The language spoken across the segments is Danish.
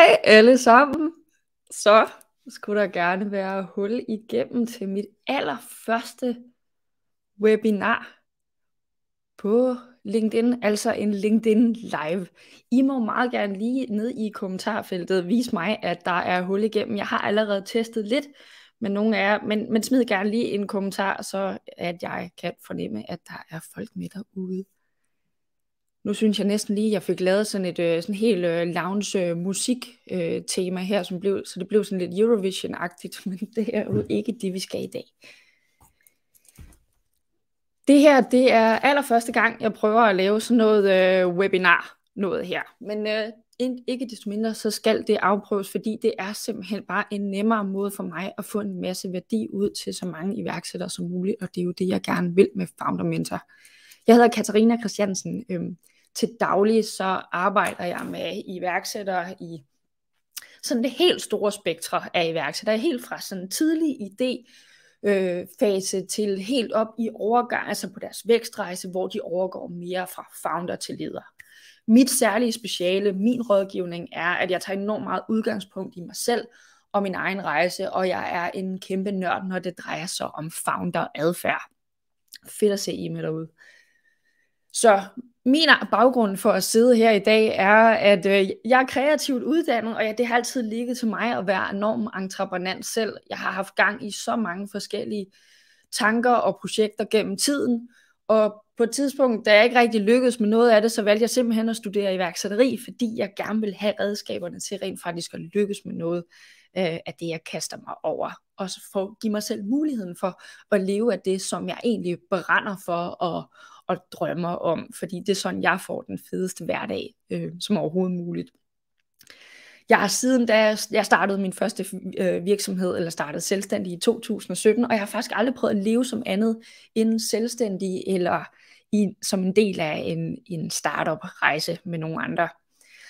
Hej alle sammen. Så skulle der gerne være hul igennem til mit allerførste webinar på LinkedIn, altså en LinkedIn Live. I må meget gerne lige ned i kommentarfeltet vise mig, at der er hul igennem. Jeg har allerede testet lidt med nogle af jer, men, men smid gerne lige en kommentar, så at jeg kan fornemme, at der er folk med derude. Nu synes jeg næsten lige, at jeg fik lavet sådan et øh, sådan helt øh, lounge øh, musik tema her, som blev, så det blev sådan lidt Eurovision-agtigt, men det er jo mm. ikke det, vi skal i dag. Det her, det er allerførste gang, jeg prøver at lave sådan noget øh, webinar, noget her. Men øh, ikke desto mindre, så skal det afprøves, fordi det er simpelthen bare en nemmere måde for mig at få en masse værdi ud til så mange iværksættere som muligt, og det er jo det, jeg gerne vil med Founder Mentor. Jeg hedder Katarina Christiansen. Øhm, til daglig så arbejder jeg med iværksættere i sådan det helt store spektre af iværksættere, helt fra sådan tidlig idé øh, fase til helt op i overgang, altså på deres vækstrejse, hvor de overgår mere fra founder til leder. Mit særlige speciale, min rådgivning er, at jeg tager enormt meget udgangspunkt i mig selv og min egen rejse, og jeg er en kæmpe nørd, når det drejer sig om founder-adfærd. Fedt at se I med derude. Så min baggrund for at sidde her i dag er, at øh, jeg er kreativt uddannet, og ja, det har altid ligget til mig at være enorm entreprenant selv. Jeg har haft gang i så mange forskellige tanker og projekter gennem tiden, og på et tidspunkt, da jeg ikke rigtig lykkedes med noget af det, så valgte jeg simpelthen at studere iværksætteri, fordi jeg gerne vil have redskaberne til rent faktisk at lykkes med noget øh, af det, jeg kaster mig over. Og så få, give mig selv muligheden for at leve af det, som jeg egentlig brænder for og, og drømmer om, fordi det er sådan, jeg får den fedeste hverdag øh, som overhovedet muligt. Jeg har siden da jeg startede min første øh, virksomhed, eller startede selvstændig i 2017, og jeg har faktisk aldrig prøvet at leve som andet end selvstændig, eller i, som en del af en, en startup-rejse med nogle andre.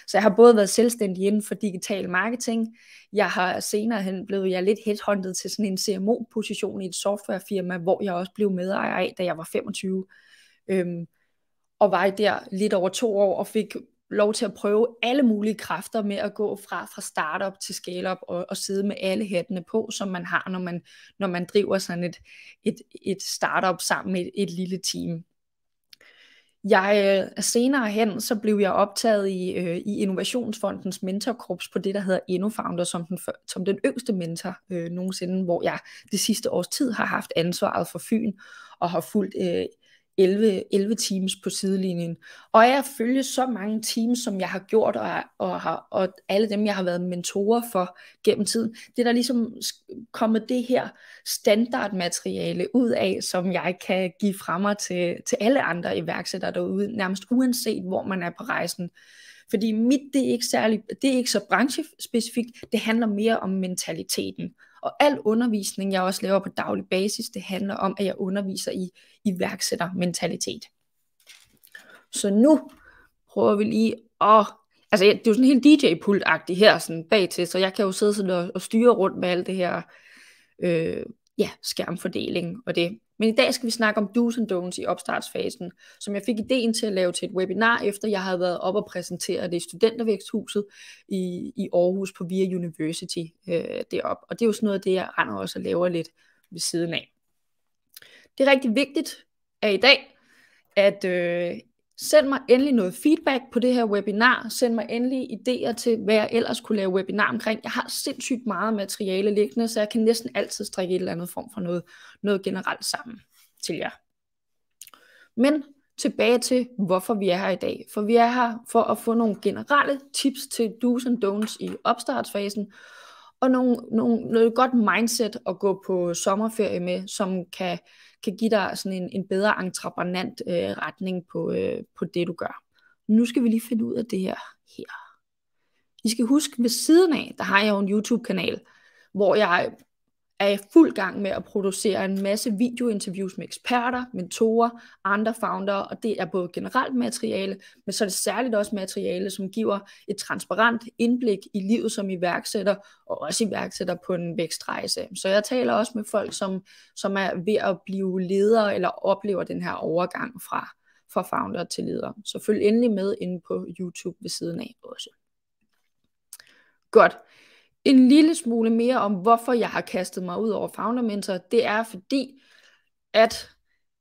Så jeg har både været selvstændig inden for digital marketing, jeg har senere hen blevet jeg lidt headhunted til sådan en CMO-position i et softwarefirma, hvor jeg også blev medejer af, da jeg var 25 Øhm, og var der lidt over to år og fik lov til at prøve alle mulige kræfter med at gå fra, fra startup til scale-up og, og sidde med alle hattene på, som man har, når man, når man driver sådan et, et, et startup sammen med et, et lille team. Jeg øh, senere hen, så blev jeg optaget i, øh, i Innovationsfondens mentorkorps på det, der hedder InnoFounder, som den, som den yngste mentor øh, nogensinde, hvor jeg det sidste års tid har haft ansvaret for Fyn og har fulgt øh, 11, 11 teams på sidelinjen. Og af at følge så mange teams, som jeg har gjort, og, og, har, og alle dem, jeg har været mentorer for gennem tiden, det er der ligesom kommet det her standardmateriale ud af, som jeg kan give frem mig til, til alle andre iværksættere derude, nærmest uanset hvor man er på rejsen. Fordi mit, det er ikke, særlig, det er ikke så branchespecifikt, det handler mere om mentaliteten. Og al undervisning, jeg også laver på daglig basis, det handler om, at jeg underviser i iværksættermentalitet. Så nu prøver vi lige at... Altså, det er jo sådan helt DJ-pult-agtigt her sådan bagtil, så jeg kan jo sidde sådan og, og styre rundt med alt det her øh, ja, skærmfordeling og det. Men i dag skal vi snakke om do's and don'ts i opstartsfasen, som jeg fik ideen til at lave til et webinar, efter jeg havde været op og præsentere det i Studentervæksthuset i, i Aarhus på Via University øh, deroppe. Og det er jo sådan noget af det, jeg render også og laver lidt ved siden af. Det er rigtig vigtigt, at i dag, at øh, Send mig endelig noget feedback på det her webinar. Send mig endelig idéer til, hvad jeg ellers kunne lave webinar omkring. Jeg har sindssygt meget materiale liggende, så jeg kan næsten altid strikke et eller andet form for noget, noget generelt sammen til jer. Men tilbage til, hvorfor vi er her i dag. For vi er her for at få nogle generelle tips til do's and don'ts i opstartsfasen, og nogle, nogle, noget godt mindset at gå på sommerferie med, som kan kan give dig sådan en, en bedre entreprenant øh, retning på, øh, på det, du gør. Nu skal vi lige finde ud af det her her. I skal huske, ved siden af, der har jeg jo en YouTube-kanal, hvor jeg er i fuld gang med at producere en masse videointerviews med eksperter, mentorer, andre founder, og det er både generelt materiale, men så er det særligt også materiale, som giver et transparent indblik i livet som iværksætter, og også iværksætter på en vækstrejse. Så jeg taler også med folk, som, som er ved at blive ledere, eller oplever den her overgang fra, fra founder til leder. Så følg endelig med inde på YouTube ved siden af også. Godt en lille smule mere om, hvorfor jeg har kastet mig ud over Founder det er fordi, at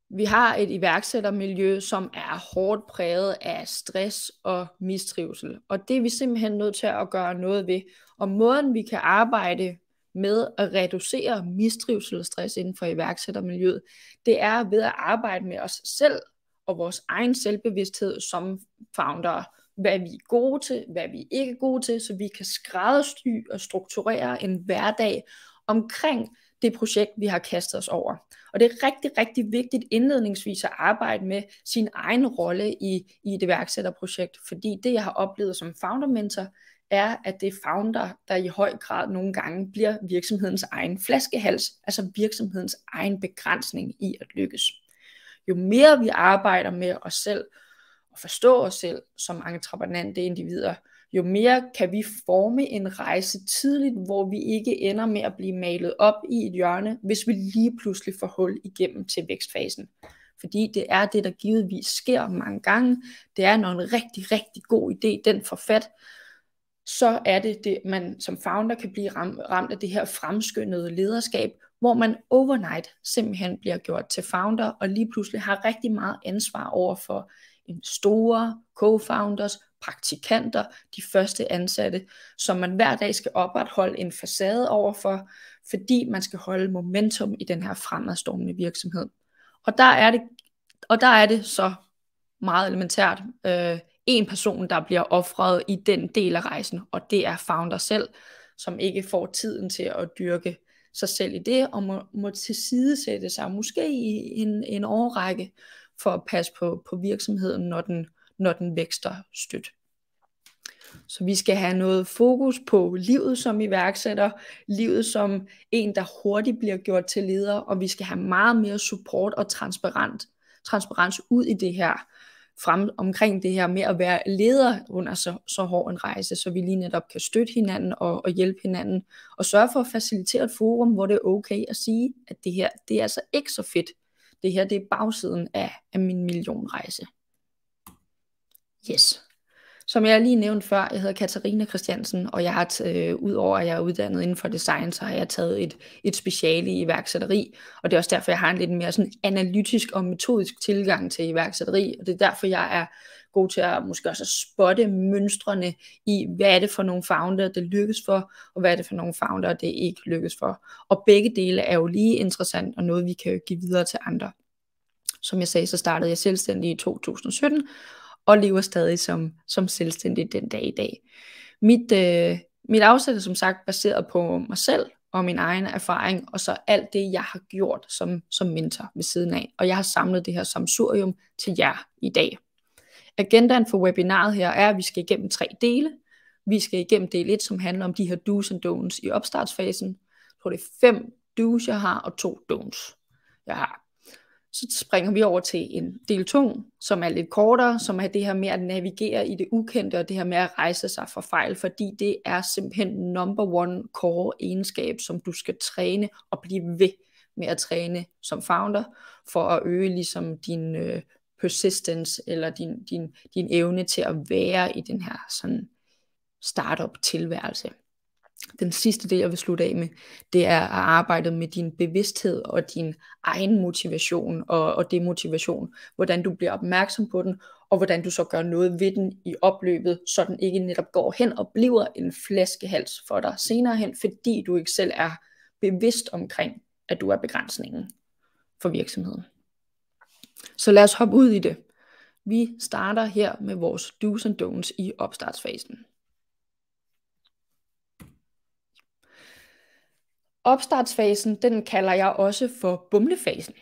vi har et iværksættermiljø, som er hårdt præget af stress og mistrivsel. Og det er vi simpelthen nødt til at gøre noget ved. Og måden vi kan arbejde med at reducere mistrivsel og stress inden for iværksættermiljøet, det er ved at arbejde med os selv og vores egen selvbevidsthed som founder hvad vi er gode til, hvad vi ikke er gode til, så vi kan skræddersy og strukturere en hverdag omkring det projekt, vi har kastet os over. Og det er rigtig, rigtig vigtigt indledningsvis at arbejde med sin egen rolle i, i et iværksætterprojekt, fordi det, jeg har oplevet som founder mentor, er, at det er founder, der i høj grad nogle gange bliver virksomhedens egen flaskehals, altså virksomhedens egen begrænsning i at lykkes. Jo mere vi arbejder med os selv, forstå os selv som entreprenante individer, jo mere kan vi forme en rejse tidligt, hvor vi ikke ender med at blive malet op i et hjørne, hvis vi lige pludselig får hul igennem til vækstfasen. Fordi det er det, der givetvis sker mange gange. Det er, når en rigtig, rigtig god idé, den får fat, så er det, det man som founder kan blive ramt af det her fremskyndede lederskab, hvor man overnight simpelthen bliver gjort til founder, og lige pludselig har rigtig meget ansvar over for investorer, co-founders, praktikanter, de første ansatte, som man hver dag skal opretholde en facade overfor, fordi man skal holde momentum i den her fremadstormende virksomhed. Og der er det, og der er det så meget elementært øh, en person, der bliver offret i den del af rejsen, og det er founder selv, som ikke får tiden til at dyrke sig selv i det, og må, må tilsidesætte sig, måske i en, en årrække, for at passe på, på virksomheden, når den, når den vækster stødt. Så vi skal have noget fokus på livet som iværksætter, livet som en, der hurtigt bliver gjort til leder, og vi skal have meget mere support og transparent, transparens ud i det her, frem omkring det her med at være leder under så, så hård en rejse, så vi lige netop kan støtte hinanden og, og hjælpe hinanden, og sørge for at facilitere et forum, hvor det er okay at sige, at det her, det er altså ikke så fedt, det her, det er bagsiden af, af min millionrejse. Yes. Som jeg lige nævnte før, jeg hedder Katarina Christiansen, og jeg har øh, udover at jeg er uddannet inden for design, så har jeg taget et, et speciale i iværksætteri, og det er også derfor, jeg har en lidt mere sådan analytisk og metodisk tilgang til iværksætteri, og det er derfor, jeg er god til at måske også at spotte mønstrene i, hvad er det for nogle founder, det lykkes for, og hvad er det for nogle founder, det ikke lykkes for. Og begge dele er jo lige interessant, og noget vi kan give videre til andre. Som jeg sagde, så startede jeg selvstændig i 2017, og lever stadig som, som selvstændig den dag i dag. Mit, øh, mit afsæt er som sagt baseret på mig selv og min egen erfaring, og så alt det, jeg har gjort som, som mentor ved siden af. Og jeg har samlet det her samsurium til jer i dag. Agendaen for webinaret her er, at vi skal igennem tre dele. Vi skal igennem del 1, som handler om de her do's and don'ts i opstartsfasen. Jeg tror, det er fem do's, jeg har, og to don'ts, jeg har. Så springer vi over til en del 2, som er lidt kortere, som er det her med at navigere i det ukendte, og det her med at rejse sig fra fejl, fordi det er simpelthen number one core egenskab, som du skal træne og blive ved med at træne som founder, for at øge ligesom din øh, persistence, eller din, din, din evne til at være i den her sådan startup tilværelse. Den sidste del, jeg vil slutte af med, det er at arbejde med din bevidsthed og din egen motivation og, og demotivation. Hvordan du bliver opmærksom på den, og hvordan du så gør noget ved den i opløbet, så den ikke netop går hen og bliver en flaskehals for dig senere hen, fordi du ikke selv er bevidst omkring, at du er begrænsningen for virksomheden. Så lad os hoppe ud i det. Vi starter her med vores do's and don'ts i opstartsfasen. Opstartsfasen, den kalder jeg også for bumlefasen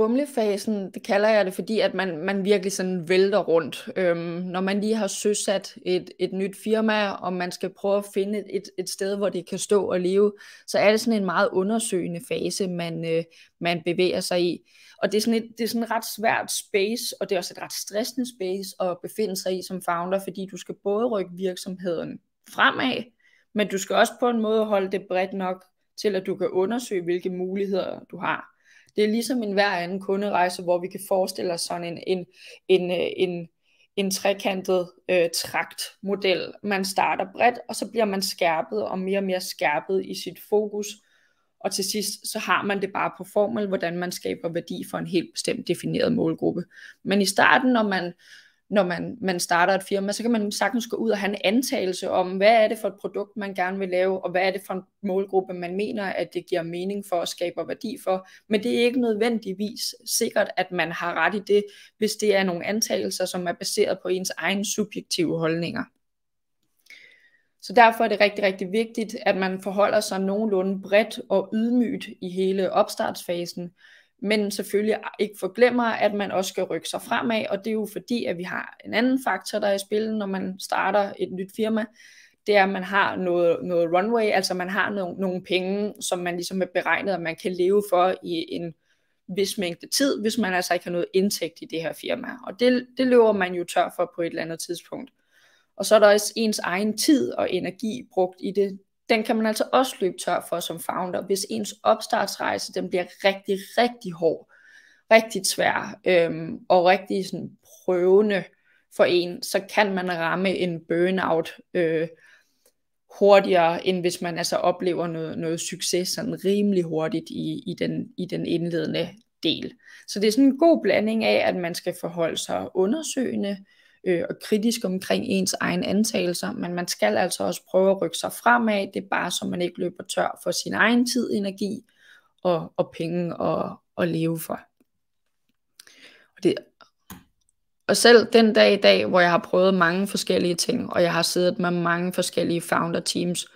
bumlefasen, det kalder jeg det, fordi at man, man virkelig sådan vælter rundt. Øhm, når man lige har søsat et, et nyt firma, og man skal prøve at finde et, et, sted, hvor det kan stå og leve, så er det sådan en meget undersøgende fase, man, øh, man bevæger sig i. Og det er, sådan et, det er sådan et ret svært space, og det er også et ret stressende space at befinde sig i som founder, fordi du skal både rykke virksomheden fremad, men du skal også på en måde holde det bredt nok til, at du kan undersøge, hvilke muligheder du har. Det er ligesom en hver anden kunderejse, hvor vi kan forestille os sådan en, en, en, øh, en, en trekantet øh, traktmodel. Man starter bredt, og så bliver man skærpet og mere og mere skærpet i sit fokus. Og til sidst, så har man det bare på formel, hvordan man skaber værdi for en helt bestemt defineret målgruppe. Men i starten, når man når man, man starter et firma, så kan man sagtens gå ud og have en antagelse om, hvad er det for et produkt, man gerne vil lave, og hvad er det for en målgruppe, man mener, at det giver mening for og skaber værdi for. Men det er ikke nødvendigvis sikkert, at man har ret i det, hvis det er nogle antagelser, som er baseret på ens egne subjektive holdninger. Så derfor er det rigtig, rigtig vigtigt, at man forholder sig nogenlunde bredt og ydmygt i hele opstartsfasen, men selvfølgelig ikke forglemmer, at man også skal rykke sig fremad, og det er jo fordi, at vi har en anden faktor, der er i spil, når man starter et nyt firma, det er, at man har noget, noget runway, altså man har no, nogle penge, som man ligesom er beregnet, at man kan leve for i en vis mængde tid, hvis man altså ikke har noget indtægt i det her firma. Og det, det løber man jo tør for på et eller andet tidspunkt. Og så er der også ens egen tid og energi brugt i det den kan man altså også løbe tør for som founder, hvis ens opstartsrejse den bliver rigtig, rigtig hård, rigtig svær øhm, og rigtig sådan, prøvende for en, så kan man ramme en burnout øh, hurtigere, end hvis man altså oplever noget, noget succes sådan rimelig hurtigt i, i, den, i den indledende del. Så det er sådan en god blanding af, at man skal forholde sig undersøgende, øh, og kritisk omkring ens egen antagelser, men man skal altså også prøve at rykke sig fremad, det er bare så man ikke løber tør for sin egen tid, energi og, og penge at, at leve for. Og, det, og selv den dag i dag, hvor jeg har prøvet mange forskellige ting, og jeg har siddet med mange forskellige founder teams,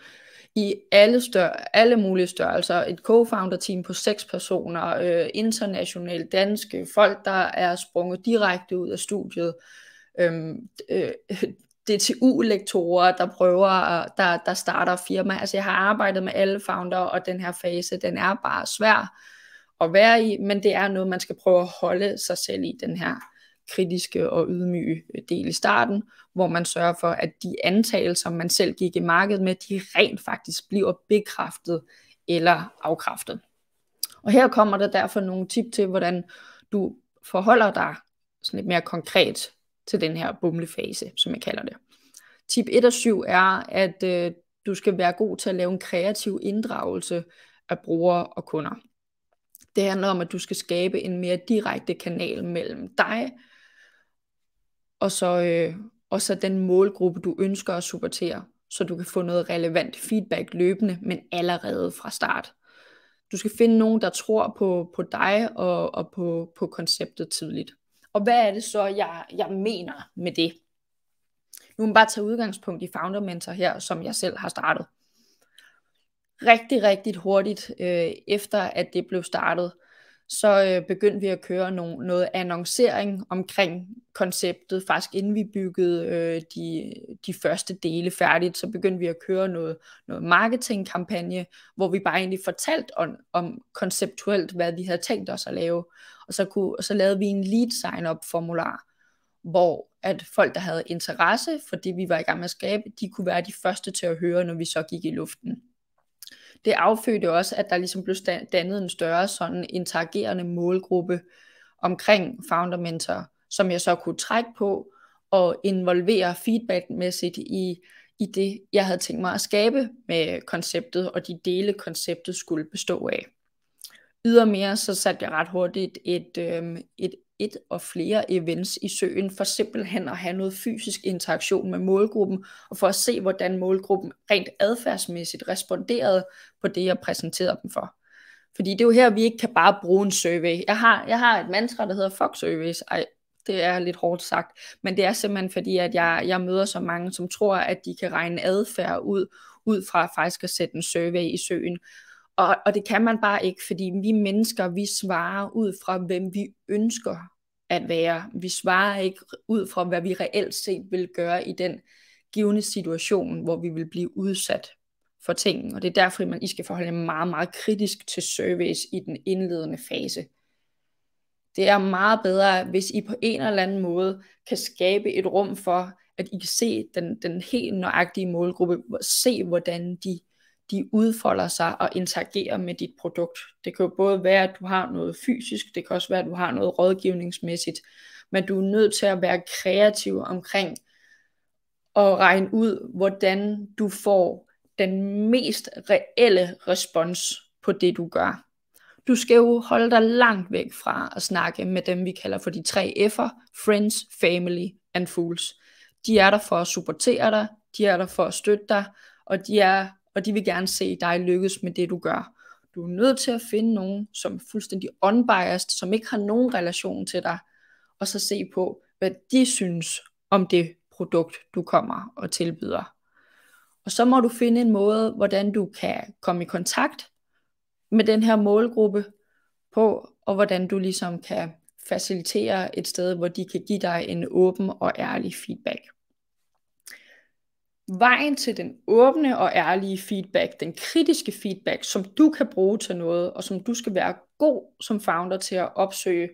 i alle, stør- alle mulige størrelser. Et co-founder team på seks personer, øh, internationalt danske, folk der er sprunget direkte ud af studiet, øhm, øh, DTU-lektorer, der prøver, der, der starter firma. Altså jeg har arbejdet med alle founder, og den her fase, den er bare svær at være i, men det er noget, man skal prøve at holde sig selv i, den her kritiske og ydmyge øh, del i starten, hvor man sørger for, at de antagelser, man selv gik i markedet med, de rent faktisk bliver bekræftet eller afkræftet. Og her kommer der derfor nogle tip til, hvordan du forholder dig sådan lidt mere konkret til den her bumlefase, som jeg kalder det. Tip 1 og 7 er, at øh, du skal være god til at lave en kreativ inddragelse af brugere og kunder. Det handler om, at du skal skabe en mere direkte kanal mellem dig og så, øh, og så den målgruppe, du ønsker at supportere, så du kan få noget relevant feedback løbende, men allerede fra start. Du skal finde nogen, der tror på, på dig og, og på, på konceptet tidligt. Og hvad er det så, jeg, jeg mener med det? Nu må man bare tage udgangspunkt i Founder Mentor her, som jeg selv har startet. Rigtig, rigtig hurtigt øh, efter, at det blev startet, så øh, begyndte vi at køre no- noget annoncering omkring konceptet. Faktisk inden vi byggede øh, de, de første dele færdigt, så begyndte vi at køre noget, noget marketingkampagne, hvor vi bare egentlig fortalte om, om konceptuelt, hvad vi havde tænkt os at lave. Og så, kunne, og så lavede vi en lead sign-up formular, hvor at folk, der havde interesse for det, vi var i gang med at skabe, de kunne være de første til at høre, når vi så gik i luften det affødte også, at der ligesom blev dannet en større sådan interagerende målgruppe omkring founder mentor, som jeg så kunne trække på og involvere feedbackmæssigt i, i det, jeg havde tænkt mig at skabe med konceptet, og de dele konceptet skulle bestå af. Ydermere så satte jeg ret hurtigt et, øh, et et og flere events i søen, for simpelthen at have noget fysisk interaktion med målgruppen, og for at se, hvordan målgruppen rent adfærdsmæssigt responderede på det, jeg præsenterede dem for. Fordi det er jo her, vi ikke kan bare bruge en survey. Jeg har, jeg har et mantra, der hedder fuck surveys. Ej, det er lidt hårdt sagt, men det er simpelthen fordi, at jeg, jeg møder så mange, som tror, at de kan regne adfærd ud, ud fra faktisk at sætte en survey i søen. Og, og det kan man bare ikke, fordi vi mennesker, vi svarer ud fra, hvem vi ønsker at være. Vi svarer ikke ud fra, hvad vi reelt set vil gøre i den givende situation, hvor vi vil blive udsat for tingene. Og det er derfor, man I skal forholde jer meget, meget kritisk til service i den indledende fase. Det er meget bedre, hvis I på en eller anden måde kan skabe et rum for, at I kan se den, den helt nøjagtige målgruppe, se hvordan de de udfolder sig og interagerer med dit produkt. Det kan jo både være, at du har noget fysisk, det kan også være, at du har noget rådgivningsmæssigt, men du er nødt til at være kreativ omkring og regne ud, hvordan du får den mest reelle respons på det, du gør. Du skal jo holde dig langt væk fra at snakke med dem, vi kalder for de tre F'er, Friends, Family and Fools. De er der for at supportere dig, de er der for at støtte dig, og de er og de vil gerne se dig lykkes med det, du gør. Du er nødt til at finde nogen, som er fuldstændig unbiased, som ikke har nogen relation til dig, og så se på, hvad de synes om det produkt, du kommer og tilbyder. Og så må du finde en måde, hvordan du kan komme i kontakt med den her målgruppe på, og hvordan du ligesom kan facilitere et sted, hvor de kan give dig en åben og ærlig feedback vejen til den åbne og ærlige feedback, den kritiske feedback, som du kan bruge til noget, og som du skal være god som founder til at opsøge,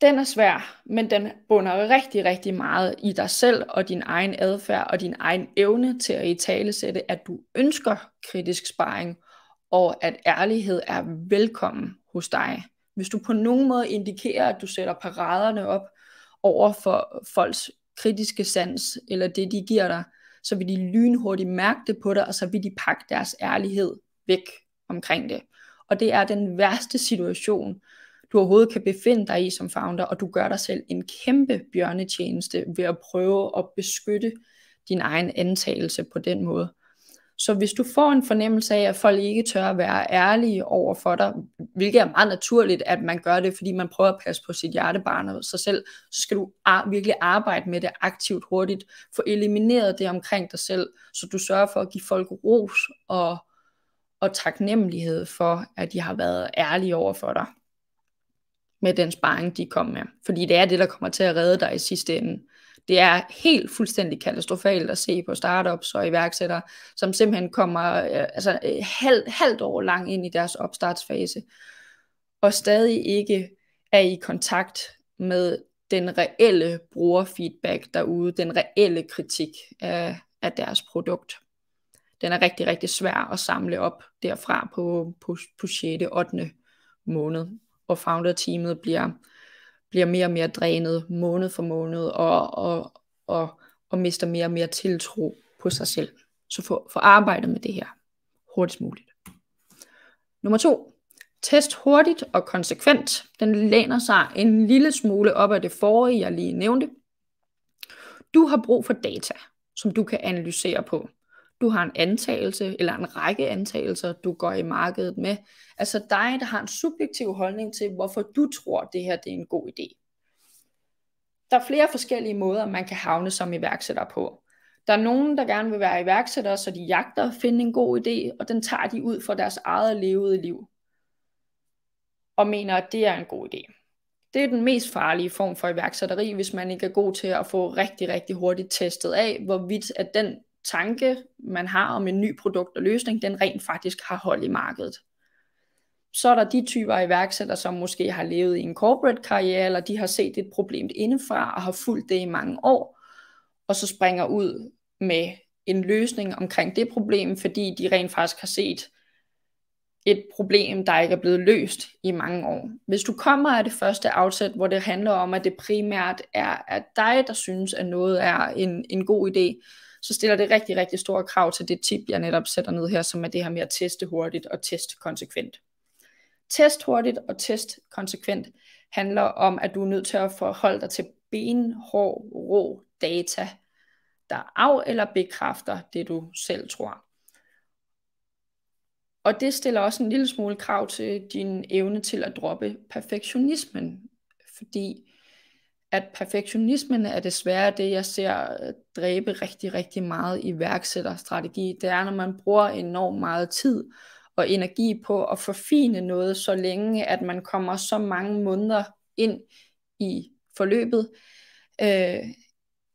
den er svær, men den bunder rigtig, rigtig meget i dig selv og din egen adfærd og din egen evne til at i tale sætte, at du ønsker kritisk sparring, og at ærlighed er velkommen hos dig. Hvis du på nogen måde indikerer, at du sætter paraderne op over for folks kritiske sans, eller det de giver dig, så vil de lynhurtigt mærke det på dig, og så vil de pakke deres ærlighed væk omkring det. Og det er den værste situation, du overhovedet kan befinde dig i som founder, og du gør dig selv en kæmpe bjørnetjeneste ved at prøve at beskytte din egen antagelse på den måde. Så hvis du får en fornemmelse af, at folk ikke tør at være ærlige over for dig, hvilket er meget naturligt, at man gør det, fordi man prøver at passe på sit hjertebarn og sig selv, så skal du ar- virkelig arbejde med det aktivt hurtigt, få elimineret det omkring dig selv, så du sørger for at give folk ros og, og taknemmelighed for, at de har været ærlige over for dig med den sparring, de kom med. Fordi det er det, der kommer til at redde dig i sidste ende. Det er helt fuldstændig katastrofalt at se på startups og iværksættere, som simpelthen kommer øh, altså, øh, halvt, halvt år lang ind i deres opstartsfase, og stadig ikke er i kontakt med den reelle brugerfeedback derude, den reelle kritik af, af deres produkt. Den er rigtig, rigtig svær at samle op derfra på, på, på 6. 8. måned, og founder-teamet bliver bliver mere og mere drænet måned for måned, og, og, og, og mister mere og mere tiltro på sig selv. Så få, få arbejdet med det her hurtigst muligt. Nummer to. Test hurtigt og konsekvent. Den læner sig en lille smule op af det forrige, jeg lige nævnte. Du har brug for data, som du kan analysere på du har en antagelse eller en række antagelser, du går i markedet med. Altså dig, der har en subjektiv holdning til, hvorfor du tror, det her det er en god idé. Der er flere forskellige måder, man kan havne som iværksætter på. Der er nogen, der gerne vil være iværksætter, så de jagter at finde en god idé, og den tager de ud fra deres eget levede liv. Og mener, at det er en god idé. Det er den mest farlige form for iværksætteri, hvis man ikke er god til at få rigtig, rigtig hurtigt testet af, hvorvidt at den tanke, man har om en ny produkt og løsning, den rent faktisk har hold i markedet. Så er der de typer af iværksættere, som måske har levet i en corporate karriere, eller de har set et problem indefra og har fulgt det i mange år, og så springer ud med en løsning omkring det problem, fordi de rent faktisk har set et problem, der ikke er blevet løst i mange år. Hvis du kommer af det første afsæt, hvor det handler om, at det primært er at dig, der synes, at noget er en, en god idé, så stiller det rigtig, rigtig store krav til det tip, jeg netop sætter ned her, som er det her med at teste hurtigt og teste konsekvent. Test hurtigt og test konsekvent handler om, at du er nødt til at forholde dig til benhård, rå data, der af- eller bekræfter det, du selv tror. Og det stiller også en lille smule krav til din evne til at droppe perfektionismen, fordi at perfektionismen er desværre det, jeg ser øh, dræbe rigtig, rigtig meget iværksætterstrategi. Det er, når man bruger enormt meget tid og energi på at forfine noget, så længe at man kommer så mange måneder ind i forløbet, øh,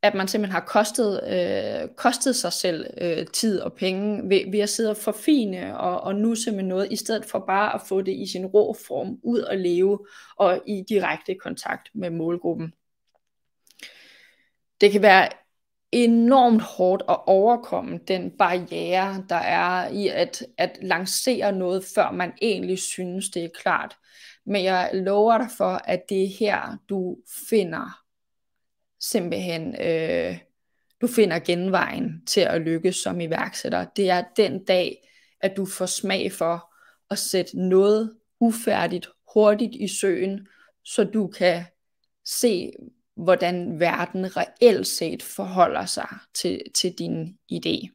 at man simpelthen har kostet, øh, kostet sig selv øh, tid og penge ved, ved at sidde og forfine og, og nusse med noget, i stedet for bare at få det i sin rå form ud og leve og i direkte kontakt med målgruppen det kan være enormt hårdt at overkomme den barriere, der er i at, at lancere noget, før man egentlig synes, det er klart. Men jeg lover dig for, at det er her, du finder simpelthen, øh, du finder genvejen til at lykkes som iværksætter. Det er den dag, at du får smag for at sætte noget ufærdigt hurtigt i søen, så du kan se, hvordan verden reelt set forholder sig til, til din idé.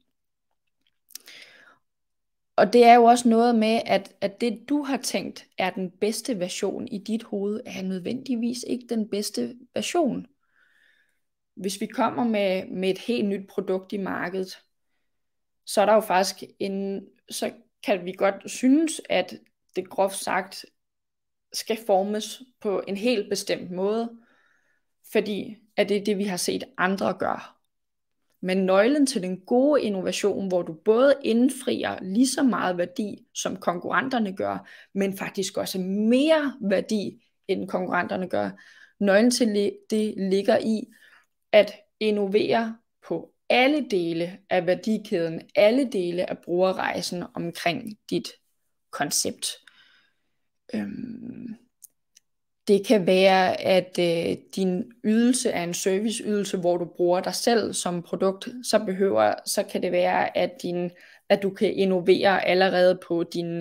Og det er jo også noget med, at, at det du har tænkt er den bedste version i dit hoved, er nødvendigvis ikke den bedste version. Hvis vi kommer med, med et helt nyt produkt i markedet, så er der jo faktisk en, så kan vi godt synes, at det groft sagt skal formes på en helt bestemt måde, fordi at det er det, vi har set andre gøre. Men nøglen til den gode innovation, hvor du både indfrier lige så meget værdi, som konkurrenterne gør, men faktisk også mere værdi, end konkurrenterne gør, nøglen til det ligger i at innovere på alle dele af værdikæden, alle dele af brugerrejsen omkring dit koncept. Øhm, det kan være, at øh, din ydelse er en serviceydelse, hvor du bruger dig selv som produkt, så behøver, så kan det være, at, din, at du kan innovere allerede på din,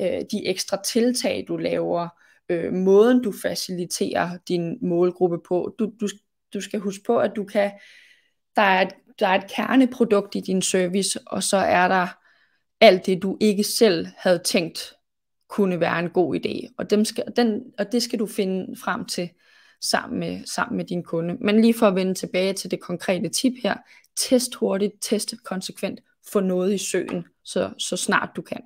øh, de ekstra tiltag, du laver, øh, måden du faciliterer din målgruppe på. Du, du, du skal huske på, at du kan, der er, der er et kerneprodukt i din service, og så er der alt det, du ikke selv havde tænkt kunne være en god idé. Og, dem skal, den, og det skal du finde frem til sammen med, sammen med din kunde. Men lige for at vende tilbage til det konkrete tip her, test hurtigt, test konsekvent, få noget i søen, så, så snart du kan.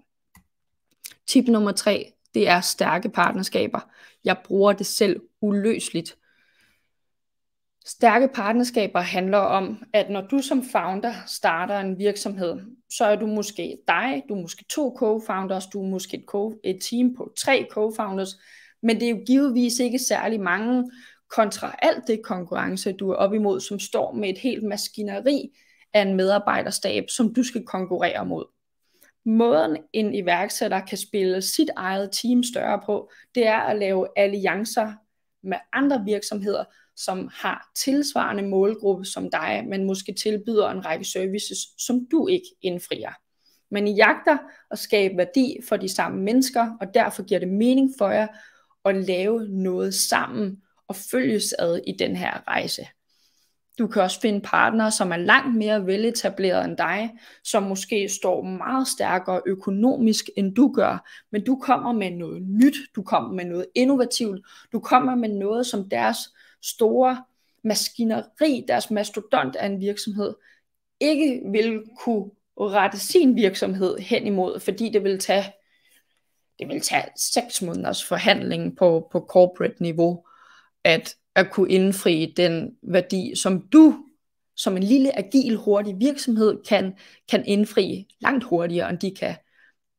Tip nummer tre, det er stærke partnerskaber. Jeg bruger det selv uløseligt Stærke partnerskaber handler om, at når du som founder starter en virksomhed, så er du måske dig, du er måske to co-founders, du er måske et, co- et team på tre co-founders, men det er jo givetvis ikke særlig mange kontra alt det konkurrence, du er op imod, som står med et helt maskineri af en medarbejderstab, som du skal konkurrere mod. Måden en iværksætter kan spille sit eget team større på, det er at lave alliancer med andre virksomheder, som har tilsvarende målgruppe som dig, men måske tilbyder en række services, som du ikke indfrier. Men I jagter at skabe værdi for de samme mennesker, og derfor giver det mening for jer at lave noget sammen og følges ad i den her rejse. Du kan også finde partnere, som er langt mere veletableret end dig, som måske står meget stærkere økonomisk, end du gør, men du kommer med noget nyt, du kommer med noget innovativt, du kommer med noget, som deres store maskineri, deres mastodont af en virksomhed, ikke vil kunne rette sin virksomhed hen imod, fordi det vil tage det vil tage seks måneders forhandling på, på corporate niveau, at, at kunne indfri den værdi, som du som en lille, agil, hurtig virksomhed kan, kan indfri langt hurtigere, end de kan.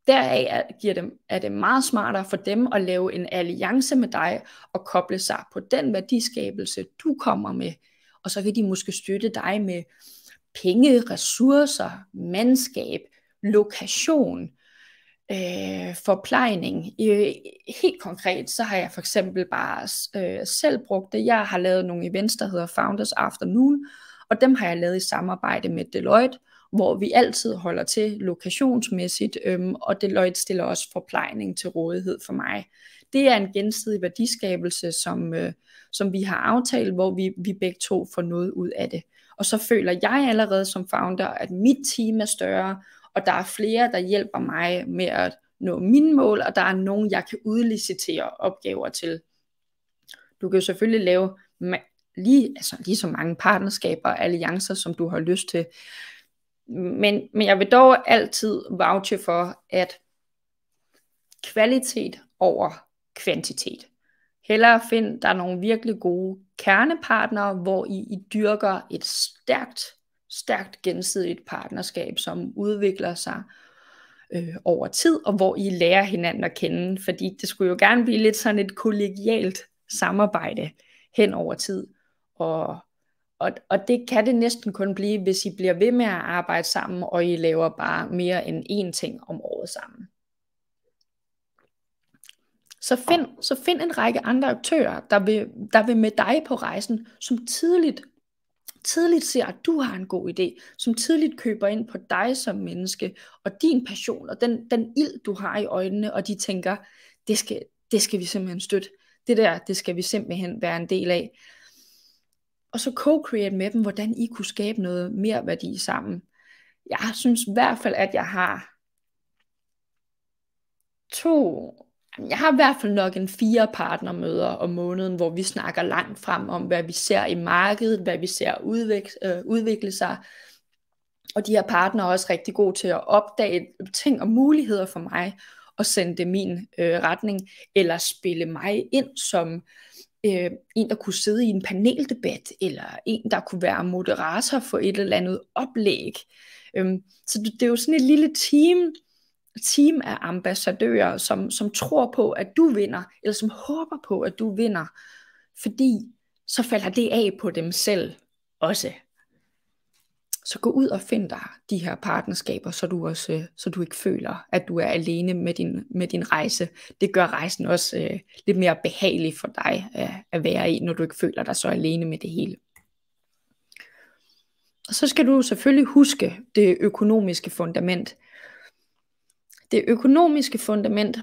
Deraf er, giver dem, er det meget smartere for dem at lave en alliance med dig og koble sig på den værdiskabelse, du kommer med. Og så kan de måske støtte dig med penge, ressourcer, mandskab, lokation, øh, forplejning. Øh, helt konkret, så har jeg for eksempel bare øh, selv brugt det. Jeg har lavet nogle events, der hedder Founders Afternoon, og dem har jeg lavet i samarbejde med Deloitte, hvor vi altid holder til lokationsmæssigt, øhm, og Deloitte stiller også forplejning til rådighed for mig. Det er en gensidig værdiskabelse, som, øh, som vi har aftalt, hvor vi, vi begge to får noget ud af det. Og så føler jeg allerede som founder, at mit team er større, og der er flere, der hjælper mig med at nå mine mål, og der er nogen, jeg kan udlicitere opgaver til. Du kan jo selvfølgelig lave lige, altså lige så mange partnerskaber og alliancer, som du har lyst til. Men, men jeg vil dog altid vouche for, at kvalitet over kvantitet. Hellere find der nogle virkelig gode kernepartnere, hvor I, I dyrker et stærkt, stærkt gensidigt partnerskab, som udvikler sig øh, over tid, og hvor I lærer hinanden at kende, fordi det skulle jo gerne blive lidt sådan et kollegialt samarbejde hen over tid, og og, og det kan det næsten kun blive, hvis I bliver ved med at arbejde sammen, og I laver bare mere end én ting om året sammen. Så find, så find en række andre aktører, der vil, der vil med dig på rejsen, som tidligt, tidligt ser, at du har en god idé, som tidligt køber ind på dig som menneske, og din passion, og den, den ild, du har i øjnene, og de tænker, det skal, det skal vi simpelthen støtte. Det der, det skal vi simpelthen være en del af og så co-create med dem, hvordan I kunne skabe noget mere værdi sammen. Jeg synes i hvert fald, at jeg har to, jeg har i hvert fald nok en fire partnermøder om måneden, hvor vi snakker langt frem om, hvad vi ser i markedet, hvad vi ser udvikle, øh, udvikle sig. Og de her partnere er også rigtig gode til at opdage ting og muligheder for mig, og sende det min øh, retning, eller spille mig ind som øh, øh, en, der kunne sidde i en paneldebat, eller en, der kunne være moderator for et eller andet oplæg. Øhm, så det, det er jo sådan et lille team, team af ambassadører, som, som tror på, at du vinder, eller som håber på, at du vinder, fordi så falder det af på dem selv også så gå ud og find dig de her partnerskaber, så du også øh, så du ikke føler, at du er alene med din, med din rejse. Det gør rejsen også øh, lidt mere behagelig for dig øh, at være i, når du ikke føler dig så alene med det hele. Og så skal du selvfølgelig huske det økonomiske fundament. Det økonomiske fundament,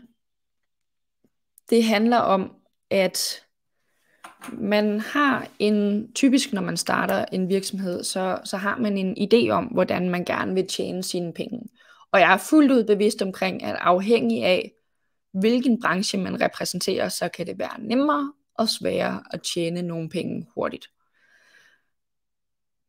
det handler om, at man har en, typisk når man starter en virksomhed, så, så har man en idé om, hvordan man gerne vil tjene sine penge. Og jeg er fuldt ud bevidst omkring, at afhængig af, hvilken branche man repræsenterer, så kan det være nemmere og sværere at tjene nogle penge hurtigt.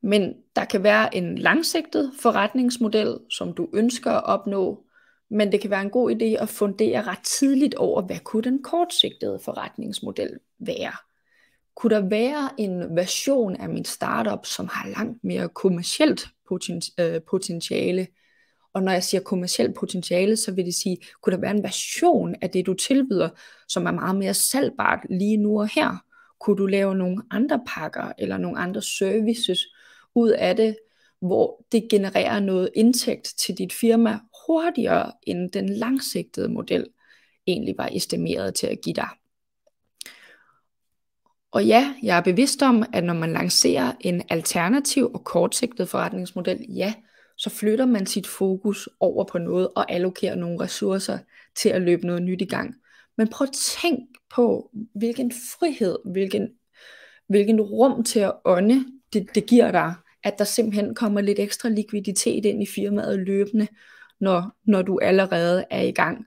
Men der kan være en langsigtet forretningsmodel, som du ønsker at opnå, men det kan være en god idé at fundere ret tidligt over, hvad kunne den kortsigtede forretningsmodel være kunne der være en version af min startup, som har langt mere kommercielt øh, potentiale? Og når jeg siger kommercielt potentiale, så vil det sige, kunne der være en version af det, du tilbyder, som er meget mere salgbart lige nu og her? Kunne du lave nogle andre pakker eller nogle andre services ud af det, hvor det genererer noget indtægt til dit firma hurtigere, end den langsigtede model egentlig var estimeret til at give dig? Og ja, jeg er bevidst om, at når man lancerer en alternativ og kortsigtet forretningsmodel, ja, så flytter man sit fokus over på noget og allokerer nogle ressourcer til at løbe noget nyt i gang. Men prøv at tænk på, hvilken frihed, hvilken, hvilken rum til at ånde, det, det giver dig, at der simpelthen kommer lidt ekstra likviditet ind i firmaet løbende, når, når du allerede er i gang.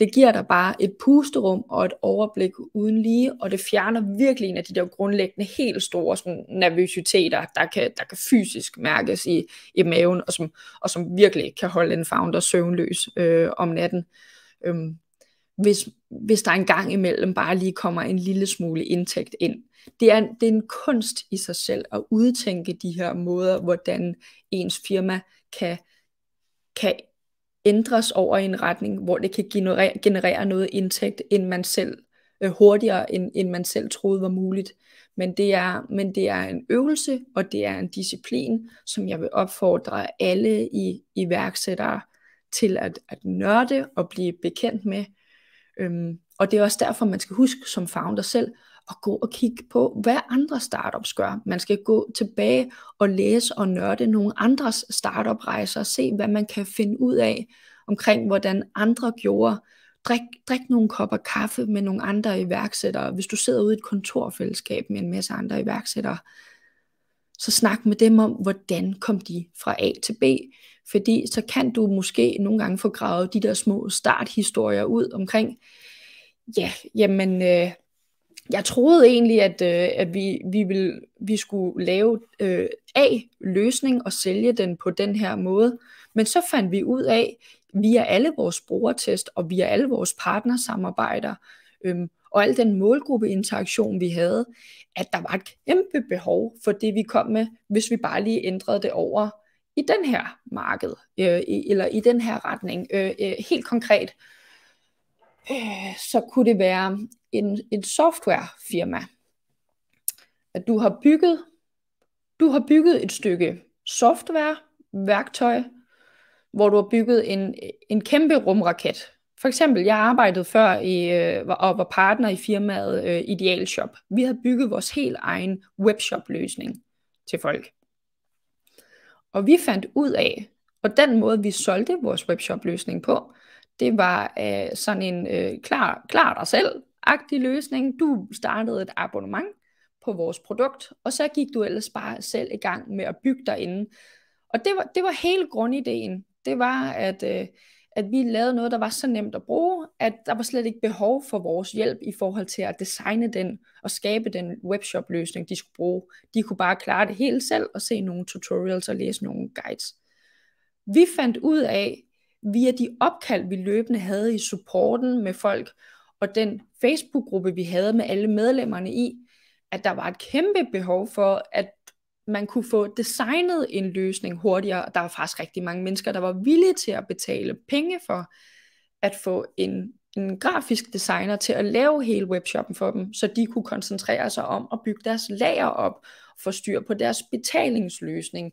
Det giver dig bare et pusterum og et overblik uden lige, og det fjerner virkelig en af de der grundlæggende helt store sådan, nervøsiteter, der kan, der kan fysisk mærkes i, i maven, og som, og som virkelig kan holde en founder søvnløs øh, om natten. Øhm, hvis, hvis der engang imellem bare lige kommer en lille smule indtægt ind. Det er, det er en kunst i sig selv at udtænke de her måder, hvordan ens firma kan, kan ændres over i en retning, hvor det kan generere, generere noget indtægt, end man selv øh, hurtigere, end, end man selv troede var muligt. Men det, er, men det er en øvelse, og det er en disciplin, som jeg vil opfordre alle i iværksættere til at, at nørde og blive bekendt med. Øhm, og det er også derfor, man skal huske som founder selv, at gå og kigge på, hvad andre startups gør. Man skal gå tilbage og læse og nørde nogle andres startup-rejser og se, hvad man kan finde ud af omkring, hvordan andre gjorde. Drik, drik nogle kopper kaffe med nogle andre iværksættere. Hvis du sidder ude i et kontorfællesskab med en masse andre iværksættere, så snak med dem om, hvordan kom de fra A til B. Fordi så kan du måske nogle gange få gravet de der små starthistorier ud omkring, ja, jamen, øh, jeg troede egentlig, at, øh, at vi, vi, ville, vi skulle lave øh, A-løsning og sælge den på den her måde. Men så fandt vi ud af, via alle vores brugertest og via alle vores partnersamarbejder øhm, og al den målgruppeinteraktion, vi havde, at der var et kæmpe behov for det, vi kom med, hvis vi bare lige ændrede det over i den her marked, øh, eller i den her retning, øh, øh, helt konkret. Øh, så kunne det være en, en softwarefirma. At du har bygget, du har bygget et stykke software, værktøj, hvor du har bygget en, en kæmpe rumraket. For eksempel, jeg arbejdede før i, øh, og var partner i firmaet øh, Ideal Shop. Vi havde bygget vores helt egen webshop-løsning til folk. Og vi fandt ud af, og den måde vi solgte vores webshop-løsning på, det var øh, sådan en øh, klar, klar dig selv-agtig løsning. Du startede et abonnement på vores produkt, og så gik du ellers bare selv i gang med at bygge dig inden. Og det var, det var hele grundideen. Det var, at, øh, at vi lavede noget, der var så nemt at bruge, at der var slet ikke behov for vores hjælp i forhold til at designe den og skabe den webshop-løsning, de skulle bruge. De kunne bare klare det helt selv og se nogle tutorials og læse nogle guides. Vi fandt ud af, via de opkald, vi løbende havde i supporten med folk, og den Facebook-gruppe, vi havde med alle medlemmerne i, at der var et kæmpe behov for, at man kunne få designet en løsning hurtigere, og der var faktisk rigtig mange mennesker, der var villige til at betale penge for at få en, en grafisk designer til at lave hele webshoppen for dem, så de kunne koncentrere sig om at bygge deres lager op, få styr på deres betalingsløsning,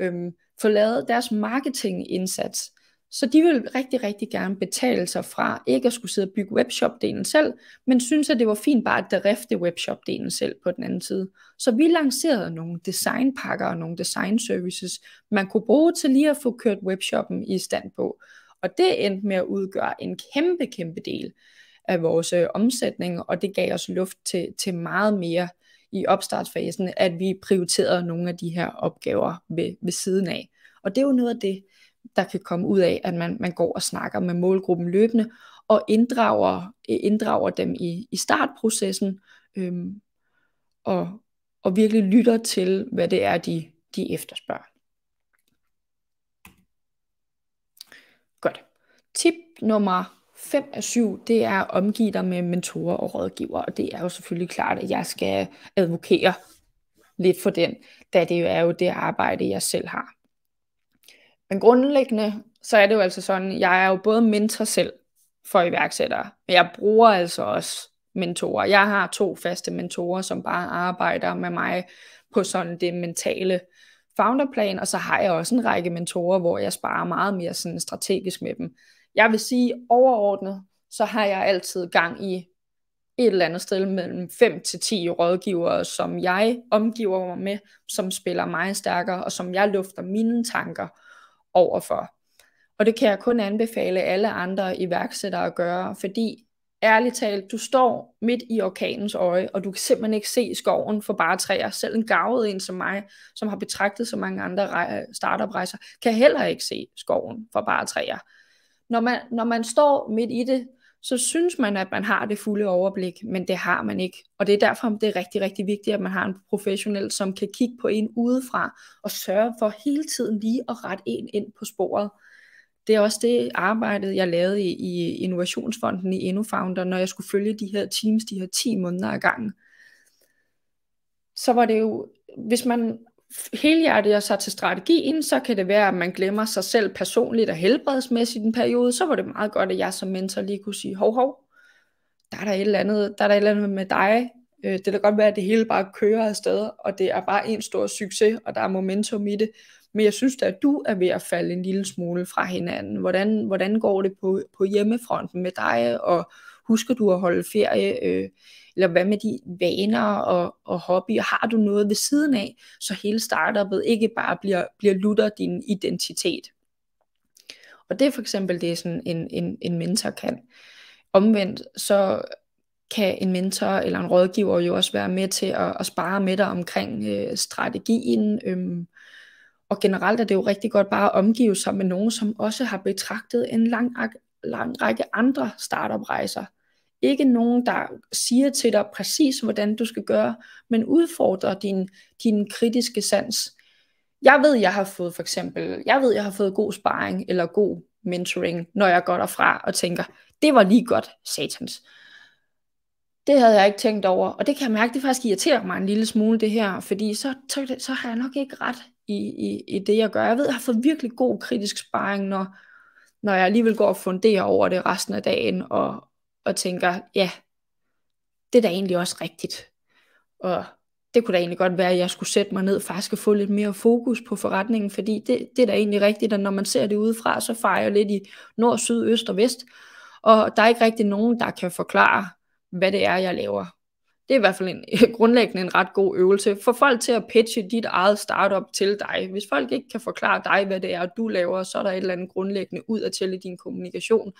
øhm, få lavet deres marketingindsats. Så de vil rigtig, rigtig gerne betale sig fra ikke at skulle sidde og bygge webshop-delen selv, men synes, at det var fint bare at drifte webshop-delen selv på den anden side. Så vi lancerede nogle designpakker og nogle design services, man kunne bruge til lige at få kørt webshoppen i stand på. Og det endte med at udgøre en kæmpe, kæmpe del af vores øh, omsætning, og det gav os luft til, til meget mere i opstartsfasen, at vi prioriterede nogle af de her opgaver ved, ved siden af. Og det er jo noget af det, der kan komme ud af, at man, man går og snakker med målgruppen løbende, og inddrager, inddrager dem i, i startprocessen, øhm, og, og virkelig lytter til, hvad det er, de, de efterspørger. Godt. Tip nummer 5 af 7, det er at omgive dig med mentorer og rådgivere, og det er jo selvfølgelig klart, at jeg skal advokere lidt for den, da det jo er jo det arbejde, jeg selv har. Men grundlæggende, så er det jo altså sådan, jeg er jo både mentor selv for iværksættere, men jeg bruger altså også mentorer. Jeg har to faste mentorer, som bare arbejder med mig på sådan det mentale founderplan, og så har jeg også en række mentorer, hvor jeg sparer meget mere sådan strategisk med dem. Jeg vil sige overordnet, så har jeg altid gang i et eller andet sted mellem 5 til 10 rådgivere, som jeg omgiver mig med, som spiller mig stærkere, og som jeg lufter mine tanker overfor. Og det kan jeg kun anbefale alle andre iværksættere at gøre, fordi ærligt talt, du står midt i orkanens øje, og du kan simpelthen ikke se skoven for bare træer. Selv en gavet en som mig, som har betragtet så mange andre startup-rejser, kan heller ikke se skoven for bare træer. Når man, når man står midt i det, så synes man, at man har det fulde overblik, men det har man ikke. Og det er derfor, det er rigtig, rigtig vigtigt, at man har en professionel, som kan kigge på en udefra og sørge for hele tiden lige at rette en ind på sporet. Det er også det arbejde, jeg lavede i, i Innovationsfonden i InnoFounder, når jeg skulle følge de her teams, de her 10 måneder ad gangen. Så var det jo, hvis man helhjertet jeg sig til strategien, så kan det være, at man glemmer sig selv personligt og helbredsmæssigt i den periode, så var det meget godt, at jeg som mentor lige kunne sige, hov, hov, der er der et eller andet, der er der et eller andet med dig, øh, det kan godt være, at det hele bare kører afsted, og det er bare en stor succes, og der er momentum i det, men jeg synes da, at du er ved at falde en lille smule fra hinanden. Hvordan, hvordan går det på, på hjemmefronten med dig, og husker du at holde ferie? Øh, eller hvad med de vaner og, og hobbyer, har du noget ved siden af, så hele startuppet ikke bare bliver, bliver lutter din identitet. Og det er for eksempel det, sådan en, en, en mentor kan. Omvendt, så kan en mentor eller en rådgiver jo også være med til at, at spare med dig omkring øh, strategien. Øhm, og generelt er det jo rigtig godt bare at omgive sig med nogen, som også har betragtet en lang, lang række andre startup-rejser. Ikke nogen, der siger til dig præcis, hvordan du skal gøre, men udfordrer din, din kritiske sans. Jeg ved, jeg har fået for eksempel, jeg ved, jeg har fået god sparring eller god mentoring, når jeg går derfra og tænker, det var lige godt, satans. Det havde jeg ikke tænkt over, og det kan jeg mærke, det faktisk irriterer mig en lille smule det her, fordi så, så, så har jeg nok ikke ret i, i, i det, jeg gør. Jeg ved, jeg har fået virkelig god kritisk sparring, når, når jeg alligevel går og funderer over det resten af dagen, og, og tænker, ja, det er da egentlig også rigtigt. Og det kunne da egentlig godt være, at jeg skulle sætte mig ned og faktisk få lidt mere fokus på forretningen, fordi det, det er da egentlig rigtigt, at når man ser det udefra, så fejrer jeg lidt i nord, syd, øst og vest. Og der er ikke rigtig nogen, der kan forklare, hvad det er, jeg laver. Det er i hvert fald en, grundlæggende en ret god øvelse. for folk til at pitche dit eget startup til dig. Hvis folk ikke kan forklare dig, hvad det er, du laver, så er der et eller andet grundlæggende ud at tælle din kommunikation,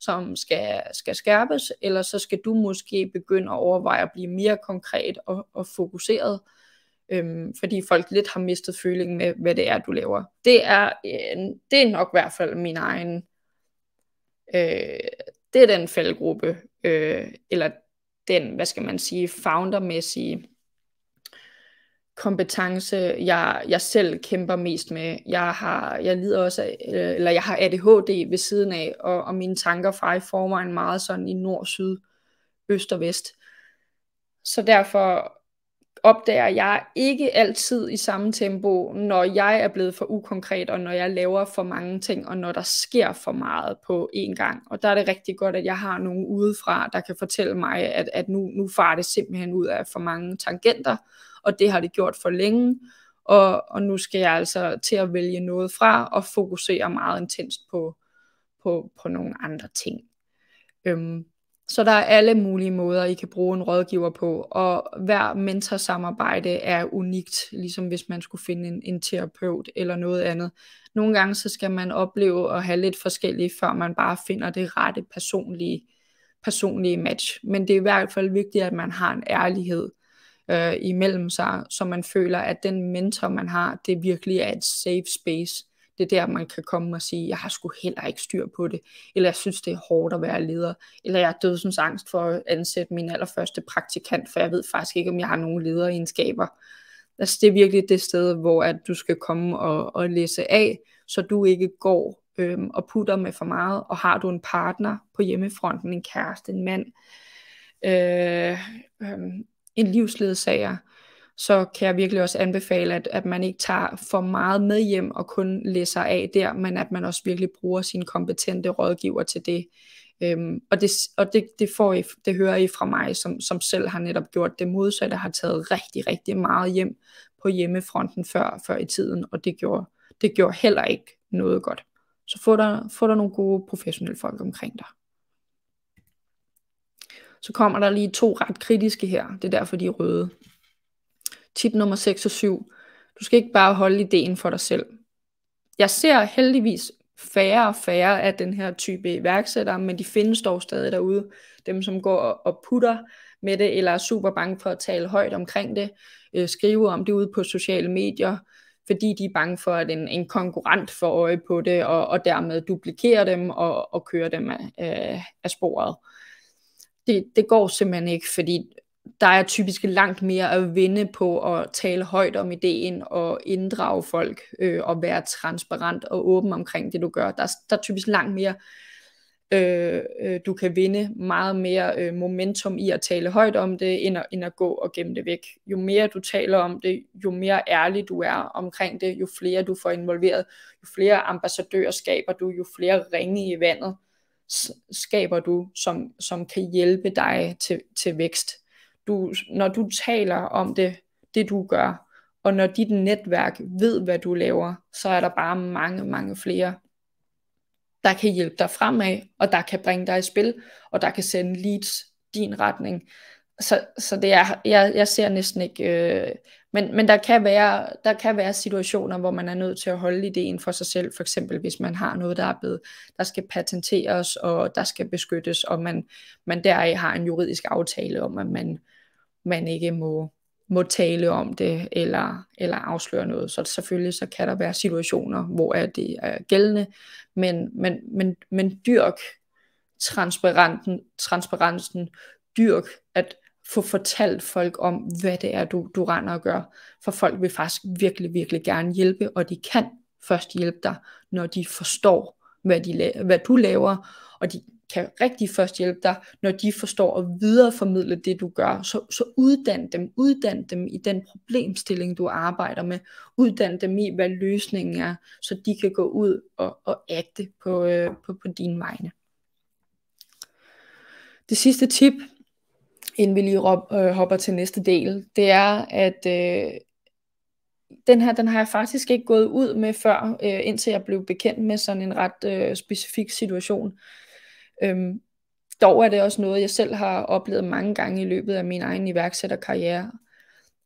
som skal, skal skærpes, eller så skal du måske begynde at overveje at blive mere konkret og, og fokuseret, øhm, fordi folk lidt har mistet følingen med, hvad det er, du laver. Det er, øh, det er nok i hvert fald min egen, øh, det er den faldgruppe, øh, eller den, hvad skal man sige, foundermæssige kompetence, jeg, jeg selv kæmper mest med. Jeg har, jeg lider også, af, øh, eller jeg har ADHD ved siden af, og, og mine tanker fra i forvejen meget sådan i nord, syd, øst og vest. Så derfor opdager jeg ikke altid i samme tempo, når jeg er blevet for ukonkret, og når jeg laver for mange ting, og når der sker for meget på én gang. Og der er det rigtig godt, at jeg har nogen udefra, der kan fortælle mig, at, at nu, nu farer det simpelthen ud af for mange tangenter, og det har det gjort for længe, og, og nu skal jeg altså til at vælge noget fra og fokusere meget intenst på, på, på nogle andre ting. Øhm, så der er alle mulige måder, I kan bruge en rådgiver på, og hver mentorsamarbejde er unikt, ligesom hvis man skulle finde en, en terapeut eller noget andet. Nogle gange så skal man opleve at have lidt forskellige, før man bare finder det rette personlige, personlige match. Men det er i hvert fald vigtigt, at man har en ærlighed øh, imellem sig, så man føler, at den mentor, man har, det virkelig er et safe space. Det er der, man kan komme og sige, jeg har sgu heller ikke styr på det, eller jeg synes, det er hårdt at være leder, eller jeg er dødsens angst for at ansætte min allerførste praktikant, for jeg ved faktisk ikke, om jeg har nogen lederegenskaber. Altså, det er virkelig det sted, hvor at du skal komme og, og læse af, så du ikke går øhm, og putter med for meget, og har du en partner på hjemmefronten, en kæreste, en mand, øh, øh, en livsledsager, så kan jeg virkelig også anbefale, at, at man ikke tager for meget med hjem og kun læser af der, men at man også virkelig bruger sine kompetente rådgiver til det. Øhm, og det, og det, det, får I, det hører I fra mig, som, som selv har netop gjort det modsatte, har taget rigtig, rigtig meget hjem på hjemmefronten før, før i tiden, og det gjorde, det gjorde heller ikke noget godt. Så få der, få der nogle gode professionelle folk omkring dig. Så kommer der lige to ret kritiske her. Det er derfor, de er røde. Tip nummer 6 og 7. Du skal ikke bare holde ideen for dig selv. Jeg ser heldigvis færre og færre af den her type iværksættere, men de findes dog stadig derude. Dem, som går og putter med det, eller er super bange for at tale højt omkring det, øh, skrive om det ude på sociale medier, fordi de er bange for, at en, en konkurrent får øje på det, og, og dermed duplikerer dem og, og kører dem af, øh, af sporet det, det går simpelthen ikke, fordi der er typisk langt mere at vinde på at tale højt om ideen og inddrage folk øh, og være transparent og åben omkring det, du gør. Der, er, der er typisk langt mere, øh, øh, du kan vinde meget mere øh, momentum i at tale højt om det, end at, end at gå og gemme det væk. Jo mere du taler om det, jo mere ærlig du er omkring det, jo flere du får involveret, jo flere ambassadører skaber du, jo flere ringe i vandet, skaber du, som, som kan hjælpe dig til, til vækst. Du, når du taler om det, det du gør, og når dit netværk ved, hvad du laver, så er der bare mange, mange flere, der kan hjælpe dig fremad, og der kan bringe dig i spil, og der kan sende leads din retning. Så, så det er, jeg, jeg ser næsten ikke øh, men, men der, kan være, der kan være situationer, hvor man er nødt til at holde ideen for sig selv, for eksempel hvis man har noget, der er blevet, der skal patenteres, og der skal beskyttes, og man, man deraf har en juridisk aftale om, at man, man ikke må, må tale om det, eller, eller afsløre noget. Så selvfølgelig så kan der være situationer, hvor det er gældende, men, men, men, men dyrk transparenten, transparensen, dyrk få fortalt folk om, hvad det er, du, du render og gør. For folk vil faktisk virkelig, virkelig gerne hjælpe, og de kan først hjælpe dig, når de forstår, hvad, de, hvad du laver, og de kan rigtig først hjælpe dig, når de forstår at videreformidle det, du gør. Så, så uddan dem, uddan dem i den problemstilling, du arbejder med. Uddan dem i, hvad løsningen er, så de kan gå ud og, og agte på, øh, på, på dine vegne. Det sidste tip, inden vi lige øh, hopper til næste del, det er, at øh, den her, den har jeg faktisk ikke gået ud med før, øh, indtil jeg blev bekendt med sådan en ret øh, specifik situation. Øhm, dog er det også noget, jeg selv har oplevet mange gange i løbet af min egen iværksætterkarriere.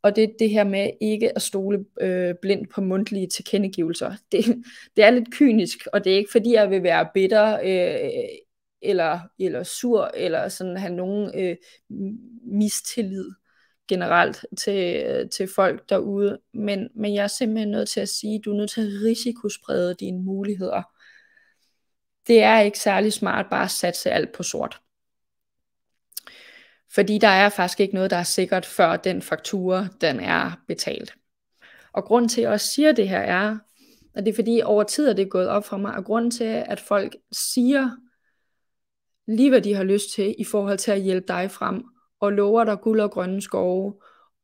Og det er det her med ikke at stole øh, blindt på mundtlige tilkendegivelser. Det, det er lidt kynisk, og det er ikke fordi, jeg vil være bitter øh, eller, eller sur, eller sådan have nogen øh, mistillid generelt til, øh, til folk derude. Men, men jeg er simpelthen nødt til at sige, at du er nødt til at risikosprede dine muligheder. Det er ikke særlig smart bare at satse alt på sort. Fordi der er faktisk ikke noget, der er sikkert, før den faktura den er betalt. Og grunden til, at jeg også siger det her, er, at det er fordi over tid er det gået op for mig, og grunden til, at folk siger, lige hvad de har lyst til i forhold til at hjælpe dig frem, og lover dig guld og grønne skove,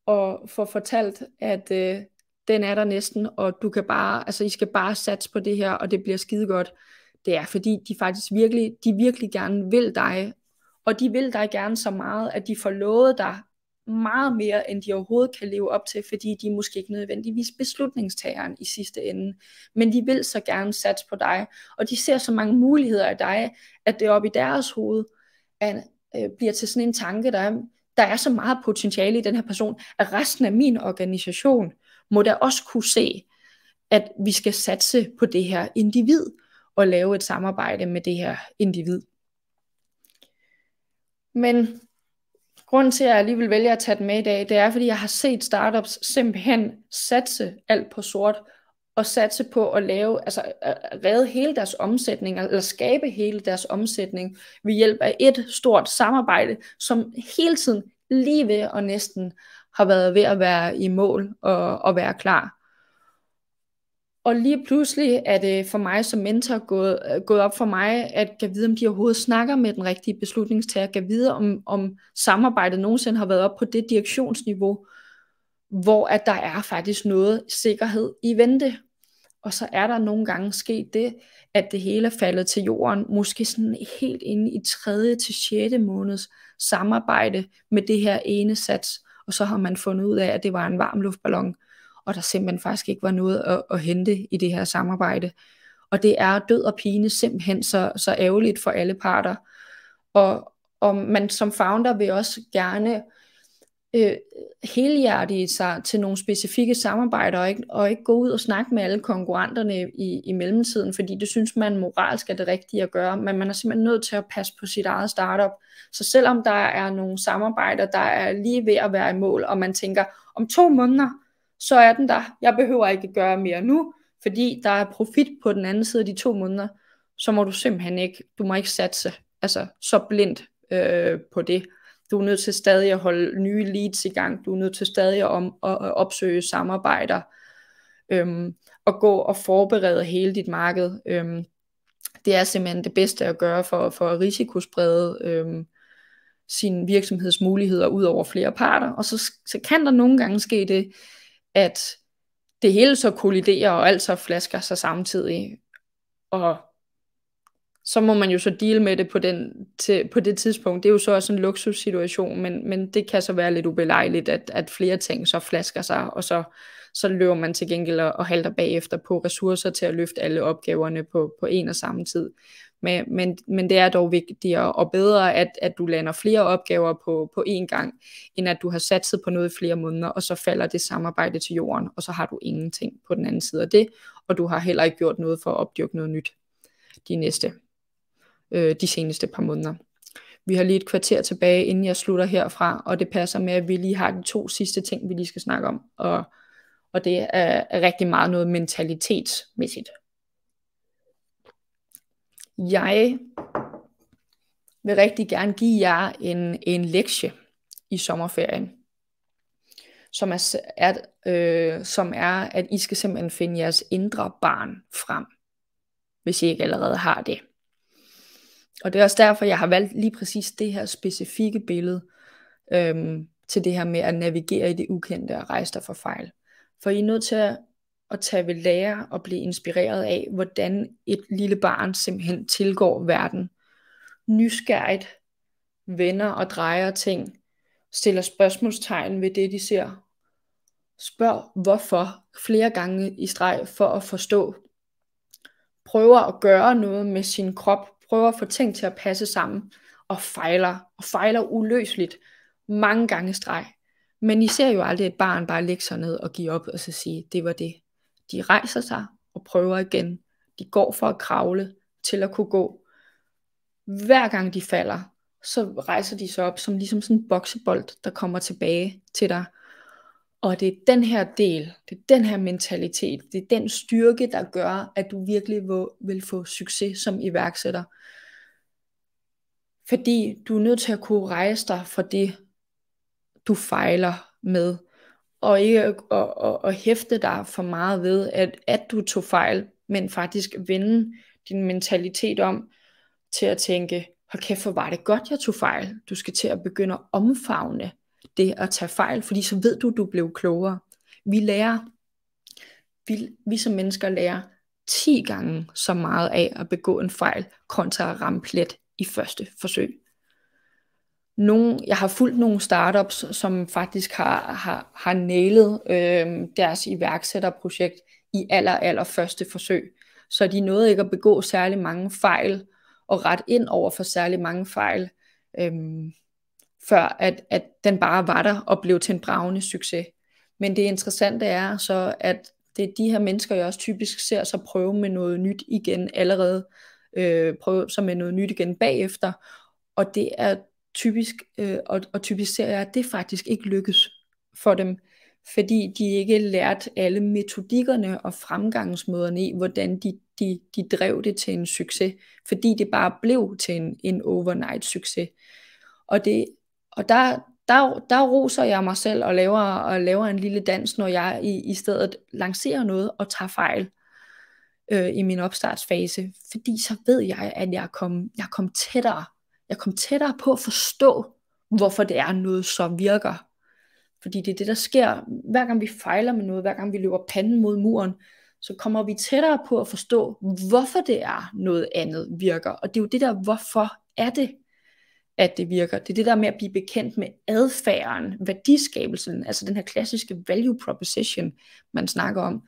og får fortalt, at øh, den er der næsten, og du kan bare, altså I skal bare satse på det her, og det bliver skide godt. Det er fordi, de faktisk virkelig, de virkelig gerne vil dig, og de vil dig gerne så meget, at de får lovet dig, meget mere, end de overhovedet kan leve op til, fordi de er måske ikke nødvendigvis beslutningstageren i sidste ende. Men de vil så gerne satse på dig, og de ser så mange muligheder i dig, at det op i deres hoved at, øh, bliver til sådan en tanke, der er, der er så meget potentiale i den her person, at resten af min organisation må da også kunne se, at vi skal satse på det her individ og lave et samarbejde med det her individ. Men Grunden til, at jeg alligevel vælger at tage den med i dag, det er, fordi jeg har set startups simpelthen satse alt på sort, og satse på at lave, altså at øh, redde hele deres omsætning, eller skabe hele deres omsætning ved hjælp af et stort samarbejde, som hele tiden lige ved og næsten har været ved at være i mål og, og være klar. Og lige pludselig er det for mig som mentor gået, øh, gået op for mig, at kan vide, om de overhovedet snakker med den rigtige beslutningstager, kan vide, om, om samarbejdet nogensinde har været op på det direktionsniveau, hvor at der er faktisk noget sikkerhed i vente. Og så er der nogle gange sket det, at det hele er faldet til jorden, måske sådan helt inde i tredje til 6. måneds samarbejde med det her ene sats, og så har man fundet ud af, at det var en varm luftballon, og der simpelthen faktisk ikke var noget at, at hente i det her samarbejde. Og det er død og pine simpelthen så, så ærgerligt for alle parter. Og, og man som founder vil også gerne øh, helhjertet sig til nogle specifikke samarbejder, og ikke, og ikke gå ud og snakke med alle konkurrenterne i, i mellemtiden, fordi det synes man moralsk er det rigtige at gøre, men man er simpelthen nødt til at passe på sit eget startup. Så selvom der er nogle samarbejder, der er lige ved at være i mål, og man tænker, om to måneder, så er den der. Jeg behøver ikke gøre mere nu, fordi der er profit på den anden side af de to måneder. Så må du simpelthen ikke, du må ikke satse altså, så blindt øh, på det. Du er nødt til stadig at holde nye leads i gang. Du er nødt til stadig at, om, at, at opsøge samarbejder. Øhm, og gå og forberede hele dit marked. Øhm, det er simpelthen det bedste at gøre for, for at risikosprede øhm, sin virksomhedsmuligheder ud over flere parter. Og så, så kan der nogle gange ske det, at det hele så kolliderer, og alt så flasker sig samtidig. Og så må man jo så deal med det på, den, til, på det tidspunkt. Det er jo så også en luksussituation, men, men det kan så være lidt ubelejligt, at, at flere ting så flasker sig, og så, så løber man til gengæld og, halter bagefter på ressourcer til at løfte alle opgaverne på, på en og samme tid. Men, men, men det er dog vigtigere og bedre, at, at du lander flere opgaver på, på én gang, end at du har satset på noget i flere måneder, og så falder det samarbejde til jorden, og så har du ingenting på den anden side af det, og du har heller ikke gjort noget for at opdyrke noget nyt de næste, øh, de seneste par måneder. Vi har lige et kvarter tilbage, inden jeg slutter herfra, og det passer med, at vi lige har de to sidste ting, vi lige skal snakke om, og, og det er rigtig meget noget mentalitetsmæssigt, jeg vil rigtig gerne give jer en, en lektie i sommerferien, som er, at, øh, som er, at I skal simpelthen finde jeres indre barn frem, hvis I ikke allerede har det. Og det er også derfor, jeg har valgt lige præcis det her specifikke billede øh, til det her med at navigere i det ukendte og rejse dig for fejl. For I er nødt til at at tage ved lære og blive inspireret af, hvordan et lille barn simpelthen tilgår verden. Nysgerrigt vender og drejer ting, stiller spørgsmålstegn ved det, de ser. Spørg hvorfor flere gange i streg for at forstå. Prøver at gøre noget med sin krop, prøver at få ting til at passe sammen, og fejler, og fejler uløseligt mange gange streg. Men I ser jo aldrig et barn bare lægge sig ned og give op og så sige, det var det. De rejser sig og prøver igen. De går for at kravle til at kunne gå. Hver gang de falder, så rejser de sig op som ligesom sådan en boksebold, der kommer tilbage til dig. Og det er den her del, det er den her mentalitet, det er den styrke, der gør, at du virkelig vil få succes som iværksætter. Fordi du er nødt til at kunne rejse dig for det, du fejler med og ikke at og, og, at hæfte dig for meget ved, at, at du tog fejl, men faktisk vende din mentalitet om til at tænke, hold kæft, hvor var det godt, jeg tog fejl. Du skal til at begynde at omfavne det at tage fejl, fordi så ved du, du blev klogere. Vi lærer, vi, vi som mennesker lærer 10 gange så meget af at begå en fejl, kontra at ramme plet i første forsøg nogle, jeg har fulgt nogle startups, som faktisk har, har, har nailet øh, deres iværksætterprojekt i aller, aller første forsøg. Så de nåede ikke at begå særlig mange fejl og ret ind over for særlig mange fejl, øh, før at, at den bare var der og blev til en bravende succes. Men det interessante er så, at det er de her mennesker, jeg også typisk ser så prøve med noget nyt igen allerede, øh, prøve så med noget nyt igen bagefter, og det er typisk, øh, og, og typisk ser jeg, at det faktisk ikke lykkes for dem, fordi de ikke lærte alle metodikkerne og fremgangsmåderne i, hvordan de, de, de drev det til en succes, fordi det bare blev til en, en overnight succes. Og, det, og der, der, der roser jeg mig selv og laver, og laver en lille dans, når jeg i, i stedet lancerer noget og tager fejl øh, i min opstartsfase, fordi så ved jeg, at jeg kom, jeg kom tættere jeg kom tættere på at forstå, hvorfor det er noget, som virker. Fordi det er det, der sker. Hver gang vi fejler med noget, hver gang vi løber panden mod muren, så kommer vi tættere på at forstå, hvorfor det er noget andet virker. Og det er jo det der, hvorfor er det, at det virker. Det er det der med at blive bekendt med adfærden, værdiskabelsen, altså den her klassiske value proposition, man snakker om.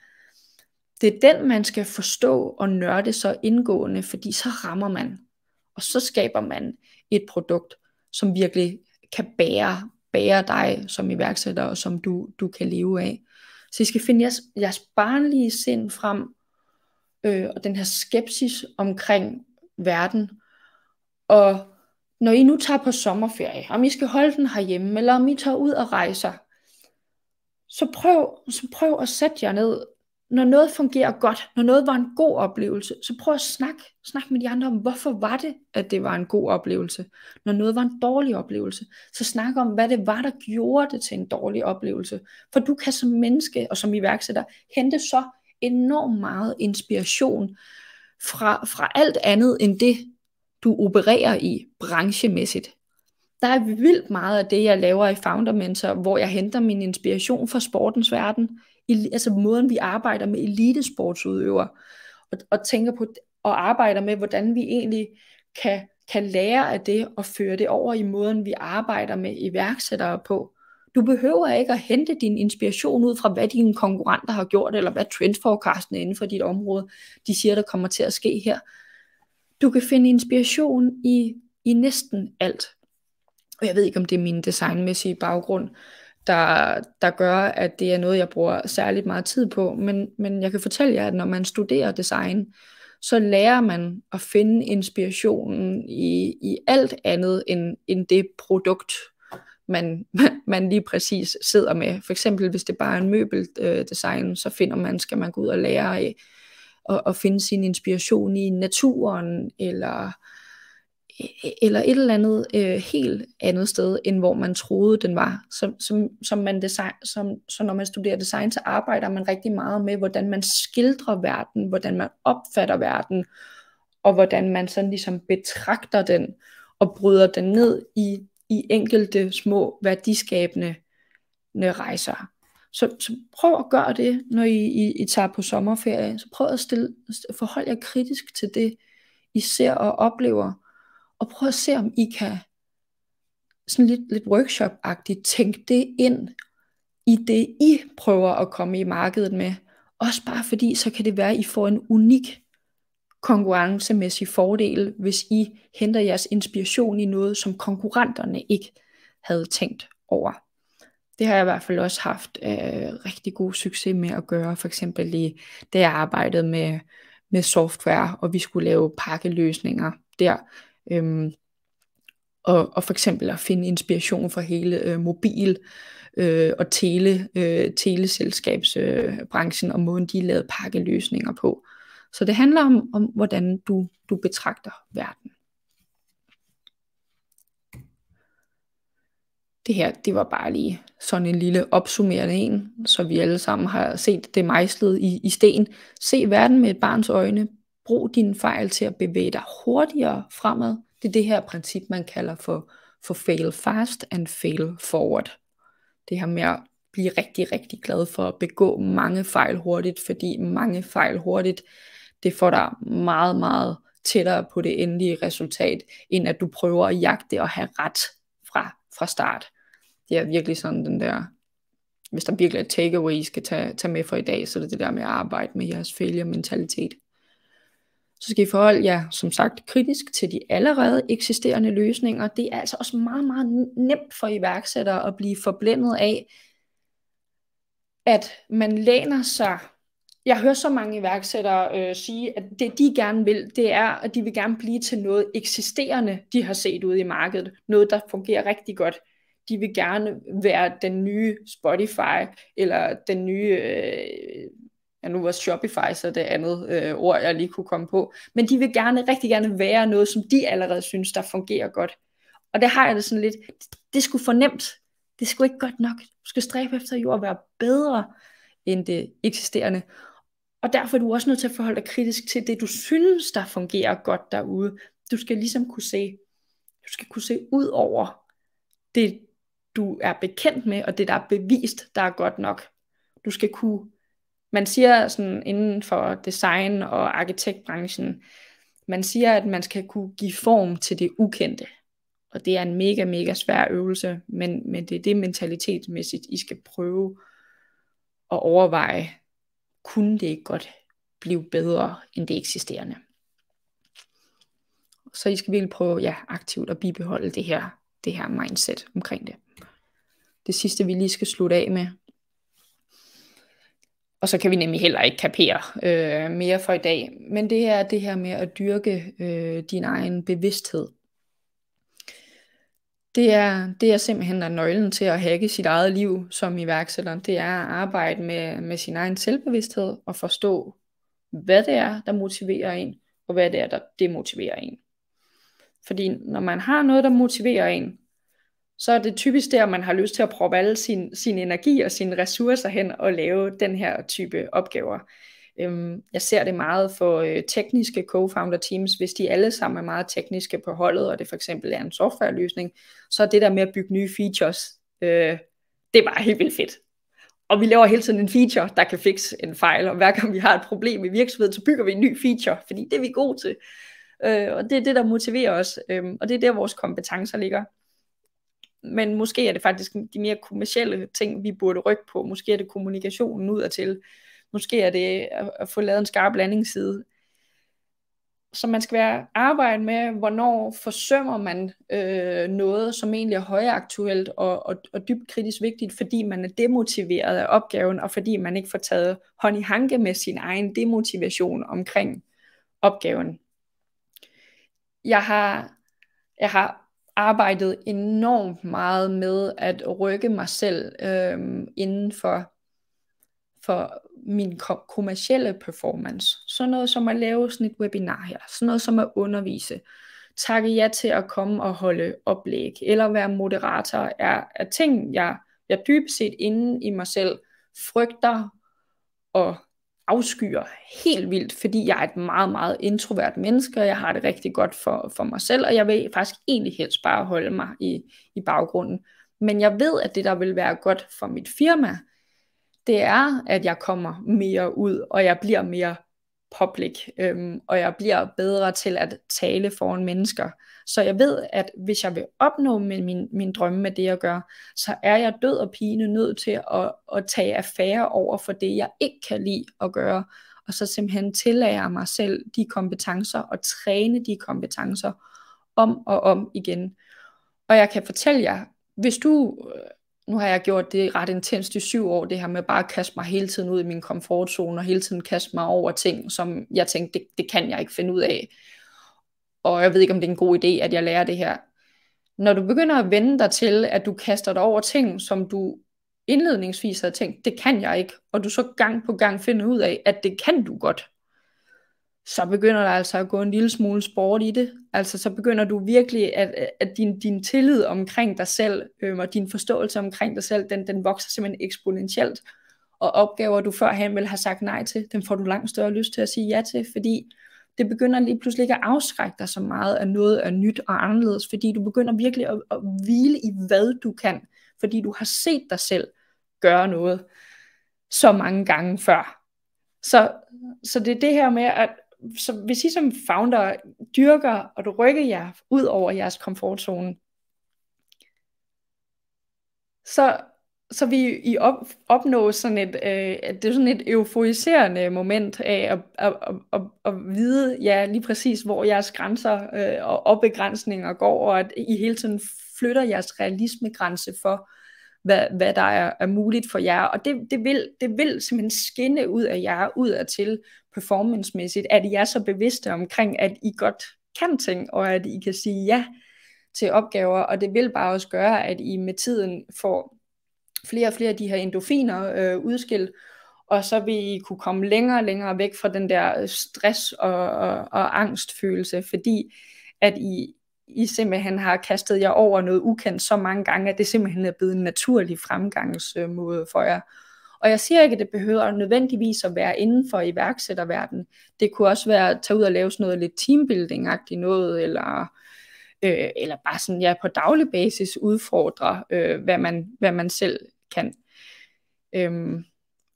Det er den, man skal forstå og nørde så indgående, fordi så rammer man. Og så skaber man et produkt, som virkelig kan bære, bære dig som iværksætter, og som du, du kan leve af. Så I skal finde jeres, jeres barnlige sind frem, øh, og den her skepsis omkring verden. Og når I nu tager på sommerferie, om I skal holde den herhjemme, eller om I tager ud og rejser, så prøv, så prøv at sætte jer ned når noget fungerer godt, når noget var en god oplevelse, så prøv at snakke, snak med de andre om, hvorfor var det, at det var en god oplevelse. Når noget var en dårlig oplevelse, så snak om, hvad det var, der gjorde det til en dårlig oplevelse. For du kan som menneske og som iværksætter hente så enormt meget inspiration fra, fra alt andet end det, du opererer i branchemæssigt. Der er vildt meget af det, jeg laver i Founder Mentor, hvor jeg henter min inspiration fra sportens verden, altså måden vi arbejder med elitesportsudøvere, og, og tænker på, og arbejder med, hvordan vi egentlig kan, kan lære af det, og føre det over i måden vi arbejder med iværksættere på. Du behøver ikke at hente din inspiration ud fra, hvad dine konkurrenter har gjort, eller hvad trendforecastene inden for dit område, de siger, der kommer til at ske her. Du kan finde inspiration i, i næsten alt. Og jeg ved ikke, om det er min designmæssige baggrund, der, der gør, at det er noget, jeg bruger særligt meget tid på. Men, men jeg kan fortælle jer, at når man studerer design, så lærer man at finde inspirationen i, i alt andet end, end det produkt, man, man lige præcis sidder med. For eksempel hvis det bare er en møbeldesign, så finder man, skal man gå ud og lære af at, at finde sin inspiration i naturen, eller E-, eller et eller andet øh, helt andet sted, end hvor man troede, den var. Som, som, som man design, som, så når man studerer design, så arbejder man rigtig meget med, hvordan man skildrer verden, hvordan man opfatter verden, og hvordan man sådan ligesom betragter den, og bryder den ned i, i enkelte små værdiskabende rejser. Så, så prøv at gøre det, når I, I, I tager på sommerferie. Så prøv at stille, forhold jer kritisk til det, I ser og oplever og prøv at se, om I kan sådan lidt, lidt workshop-agtigt tænke det ind i det, I prøver at komme i markedet med. Også bare fordi, så kan det være, at I får en unik konkurrencemæssig fordel, hvis I henter jeres inspiration i noget, som konkurrenterne ikke havde tænkt over. Det har jeg i hvert fald også haft øh, rigtig god succes med at gøre, for eksempel i, da jeg arbejdede med, med software, og vi skulle lave pakkeløsninger der, Øhm, og, og for eksempel at finde inspiration fra hele øh, mobil øh, og tele, øh, teleselskabsbranchen øh, branchen, og måden de lavede pakkeløsninger på. Så det handler om, om hvordan du, du betragter verden. Det her, det var bare lige sådan en lille opsummerende en, så vi alle sammen har set det mejslet i, i sten. Se verden med et barns øjne, brug dine fejl til at bevæge dig hurtigere fremad. Det er det her princip, man kalder for, for fail fast and fail forward. Det her med at blive rigtig, rigtig glad for at begå mange fejl hurtigt, fordi mange fejl hurtigt, det får dig meget, meget tættere på det endelige resultat, end at du prøver at jagte og have ret fra, fra start. Det er virkelig sådan den der, hvis der virkelig er takeaway, I skal tage, tage med for i dag, så er det det der med at arbejde med jeres failure mentalitet. Så skal I forholde jer, som sagt, kritisk til de allerede eksisterende løsninger. Det er altså også meget, meget nemt for iværksættere at blive forblændet af, at man læner sig. Jeg hører så mange iværksættere øh, sige, at det de gerne vil, det er, at de vil gerne blive til noget eksisterende, de har set ude i markedet. Noget, der fungerer rigtig godt. De vil gerne være den nye Spotify, eller den nye øh, ja, nu var Shopify så det andet øh, ord, jeg lige kunne komme på, men de vil gerne, rigtig gerne være noget, som de allerede synes, der fungerer godt. Og det har jeg det sådan lidt, det, det skulle fornemt, det skulle ikke godt nok, du skal stræbe efter jo at være bedre end det eksisterende. Og derfor er du også nødt til at forholde dig kritisk til det, du synes, der fungerer godt derude. Du skal ligesom kunne se, du skal kunne se ud over det, du er bekendt med, og det, der er bevist, der er godt nok. Du skal kunne man siger sådan inden for design og arkitektbranchen, man siger, at man skal kunne give form til det ukendte. Og det er en mega, mega svær øvelse, men, men det er det mentalitetsmæssigt, I skal prøve at overveje, kunne det ikke godt blive bedre end det eksisterende. Så I skal virkelig prøve ja, aktivt at bibeholde det her, det her mindset omkring det. Det sidste vi lige skal slutte af med, og så kan vi nemlig heller ikke kapere øh, mere for i dag. Men det er det her med at dyrke øh, din egen bevidsthed. Det er, det er simpelthen der nøglen til at hacke sit eget liv som iværksætter. Det er at arbejde med, med sin egen selvbevidsthed og forstå, hvad det er, der motiverer en, og hvad det er, der demotiverer en. Fordi når man har noget, der motiverer en, så er det typisk der, man har lyst til at proppe alle sin, sin energi og sine ressourcer hen og lave den her type opgaver. Øhm, jeg ser det meget for øh, tekniske co-founder teams, hvis de alle sammen er meget tekniske på holdet, og det for eksempel er en softwareløsning, så er det der med at bygge nye features, øh, det er bare helt vildt fedt. Og vi laver hele tiden en feature, der kan fikse en fejl, og hver gang vi har et problem i virksomheden, så bygger vi en ny feature, fordi det er vi gode til. Øh, og det er det, der motiverer os, øh, og det er der, vores kompetencer ligger men måske er det faktisk de mere kommercielle ting, vi burde rykke på. Måske er det kommunikationen til. Måske er det at, at få lavet en skarp landingsside. Så man skal være arbejde med, hvornår forsømmer man øh, noget, som egentlig er højaktuelt og, og, og dybt kritisk vigtigt, fordi man er demotiveret af opgaven, og fordi man ikke får taget hånd i hanke med sin egen demotivation omkring opgaven. Jeg har, jeg har arbejdet enormt meget med at rykke mig selv øh, inden for, for min kom- kommercielle performance. Sådan noget som at lave sådan et webinar her, sådan noget som at undervise, takke ja til at komme og holde oplæg, eller være moderator, er, er ting, jeg, jeg dybest set inden i mig selv frygter og afskyer helt vildt, fordi jeg er et meget, meget introvert menneske, og jeg har det rigtig godt for, for mig selv, og jeg vil faktisk egentlig helst bare holde mig i, i baggrunden. Men jeg ved, at det, der vil være godt for mit firma, det er, at jeg kommer mere ud, og jeg bliver mere public, øhm, og jeg bliver bedre til at tale foran mennesker. Så jeg ved, at hvis jeg vil opnå min, min, min drømme med det, jeg gør, så er jeg død og pine nødt til at, at tage affære over for det, jeg ikke kan lide at gøre. Og så simpelthen tillære mig selv de kompetencer og træne de kompetencer om og om igen. Og jeg kan fortælle jer, hvis du øh, nu har jeg gjort det ret intenst i syv år, det her med bare at kaste mig hele tiden ud i min komfortzone, og hele tiden kaste mig over ting, som jeg tænkte, det, det kan jeg ikke finde ud af og jeg ved ikke, om det er en god idé, at jeg lærer det her. Når du begynder at vende dig til, at du kaster dig over ting, som du indledningsvis havde tænkt, det kan jeg ikke, og du så gang på gang finder ud af, at det kan du godt, så begynder der altså at gå en lille smule sport i det. Altså så begynder du virkelig, at, at din, din tillid omkring dig selv, øh, og din forståelse omkring dig selv, den, den vokser simpelthen eksponentielt. Og opgaver, du førhen ville have sagt nej til, dem får du langt større lyst til at sige ja til, fordi det begynder lige pludselig ikke at afskrække dig så meget at noget er nyt og anderledes, fordi du begynder virkelig at, at hvile i, hvad du kan, fordi du har set dig selv gøre noget så mange gange før. Så, så det er det her med, at så hvis I som founder dyrker og du rykker jer ud over jeres komfortzone, så så vi i op, opnår sådan et, øh, det er sådan et euforiserende moment af at, at, at, at, at vide, ja, lige præcis, hvor jeres grænser øh, og, og begrænsninger går, og at I hele tiden flytter jeres realismegrænse for, hvad, hvad der er, er muligt for jer. Og det, det, vil, det vil simpelthen skinne ud af jer, ud af til performancemæssigt, at I er så bevidste omkring, at I godt kan ting, og at I kan sige ja til opgaver, og det vil bare også gøre, at I med tiden får flere og flere af de her endofiner øh, udskilt, og så vil I kunne komme længere og længere væk fra den der øh, stress og, og, og angstfølelse, fordi at I, I simpelthen har kastet jer over noget ukendt så mange gange, at det simpelthen er blevet en naturlig fremgangsmåde for jer. Og jeg siger ikke, at det behøver nødvendigvis at være inden for iværksætterverdenen. Det kunne også være at tage ud og lave sådan noget lidt teambuilding-agtigt noget, eller, øh, eller bare sådan ja, på daglig basis udfordre, øh, hvad, man, hvad man selv kan. Øhm,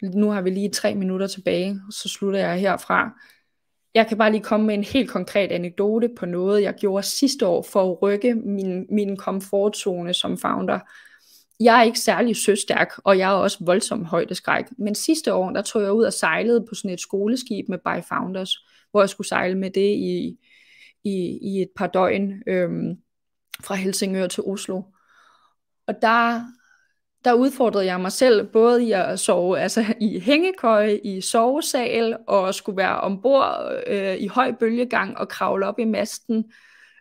nu har vi lige tre minutter tilbage, så slutter jeg herfra. Jeg kan bare lige komme med en helt konkret anekdote på noget, jeg gjorde sidste år for at rykke min, min komfortzone som founder. Jeg er ikke særlig søstærk, og jeg er også voldsom højdeskræk. Men sidste år, der tog jeg ud og sejlede på sådan et skoleskib med By Founders, hvor jeg skulle sejle med det i, i, i et par døgn øhm, fra Helsingør til Oslo. Og der der udfordrede jeg mig selv både i at sove altså i hængekøje, i sovesal og skulle være ombord øh, i høj bølgegang og kravle op i masten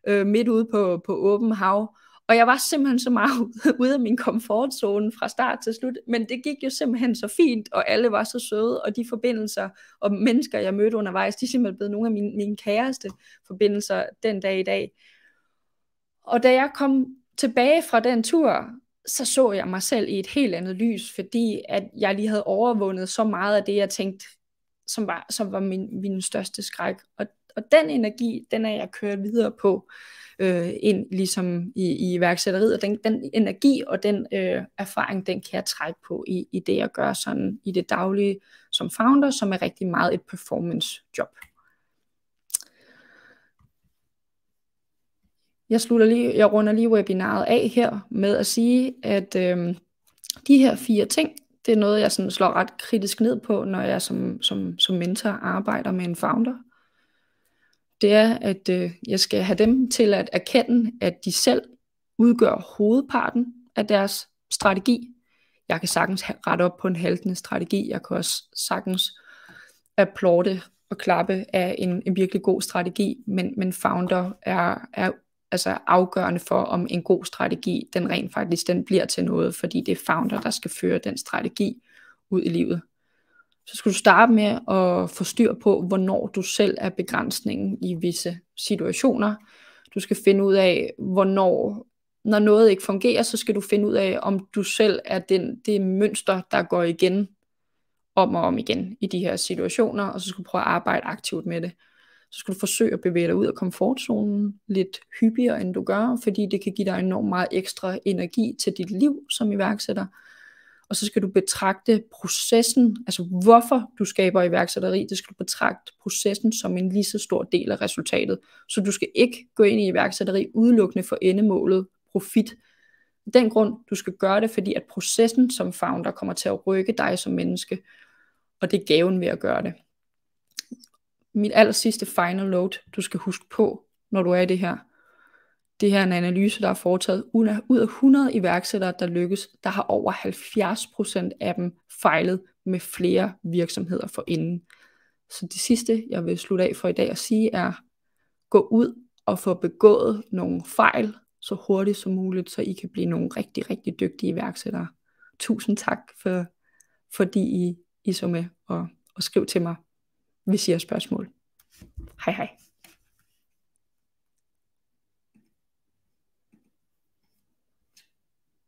øh, midt ude på, på åben hav. Og jeg var simpelthen så meget ude af min komfortzone fra start til slut, men det gik jo simpelthen så fint, og alle var så søde, og de forbindelser og mennesker, jeg mødte undervejs, de er simpelthen blevet nogle af mine, mine kæreste forbindelser den dag i dag. Og da jeg kom tilbage fra den tur, så så jeg mig selv i et helt andet lys, fordi at jeg lige havde overvundet så meget af det, jeg tænkte, som var, som var min, min største skræk. Og, og den energi, den er jeg kørt videre på øh, ind ligesom i, i iværksætteriet, og den, den energi og den øh, erfaring, den kan jeg trække på i, i det, jeg gør sådan i det daglige som founder, som er rigtig meget et performance job. Jeg, slutter lige, jeg runder lige webinaret af her med at sige, at øh, de her fire ting, det er noget, jeg sådan slår ret kritisk ned på, når jeg som, som, som mentor arbejder med en founder. Det er, at øh, jeg skal have dem til at erkende, at de selv udgør hovedparten af deres strategi. Jeg kan sagtens rette op på en haltende strategi. Jeg kan også sagtens applaude og klappe af en, en virkelig god strategi, men, men founder er, er altså afgørende for, om en god strategi, den rent faktisk den bliver til noget, fordi det er founder, der skal føre den strategi ud i livet. Så skal du starte med at få styr på, hvornår du selv er begrænsningen i visse situationer. Du skal finde ud af, hvornår, når noget ikke fungerer, så skal du finde ud af, om du selv er den, det mønster, der går igen om og om igen i de her situationer, og så skal du prøve at arbejde aktivt med det så skal du forsøge at bevæge dig ud af komfortzonen lidt hyppigere, end du gør, fordi det kan give dig enormt meget ekstra energi til dit liv som iværksætter. Og så skal du betragte processen, altså hvorfor du skaber iværksætteri, det skal du betragte processen som en lige så stor del af resultatet. Så du skal ikke gå ind i iværksætteri udelukkende for endemålet profit. Den grund, du skal gøre det, fordi at processen som founder kommer til at rykke dig som menneske, og det er gaven ved at gøre det mit aller sidste final load, du skal huske på, når du er i det her. Det her er en analyse, der er foretaget ud af 100 iværksættere, der lykkes. Der har over 70% af dem fejlet med flere virksomheder for inden. Så det sidste, jeg vil slutte af for i dag at sige, er gå ud og få begået nogle fejl så hurtigt som muligt, så I kan blive nogle rigtig, rigtig dygtige iværksættere. Tusind tak, for, fordi I, I så med og, og skriv til mig. Vi siger spørgsmål. Hej hej.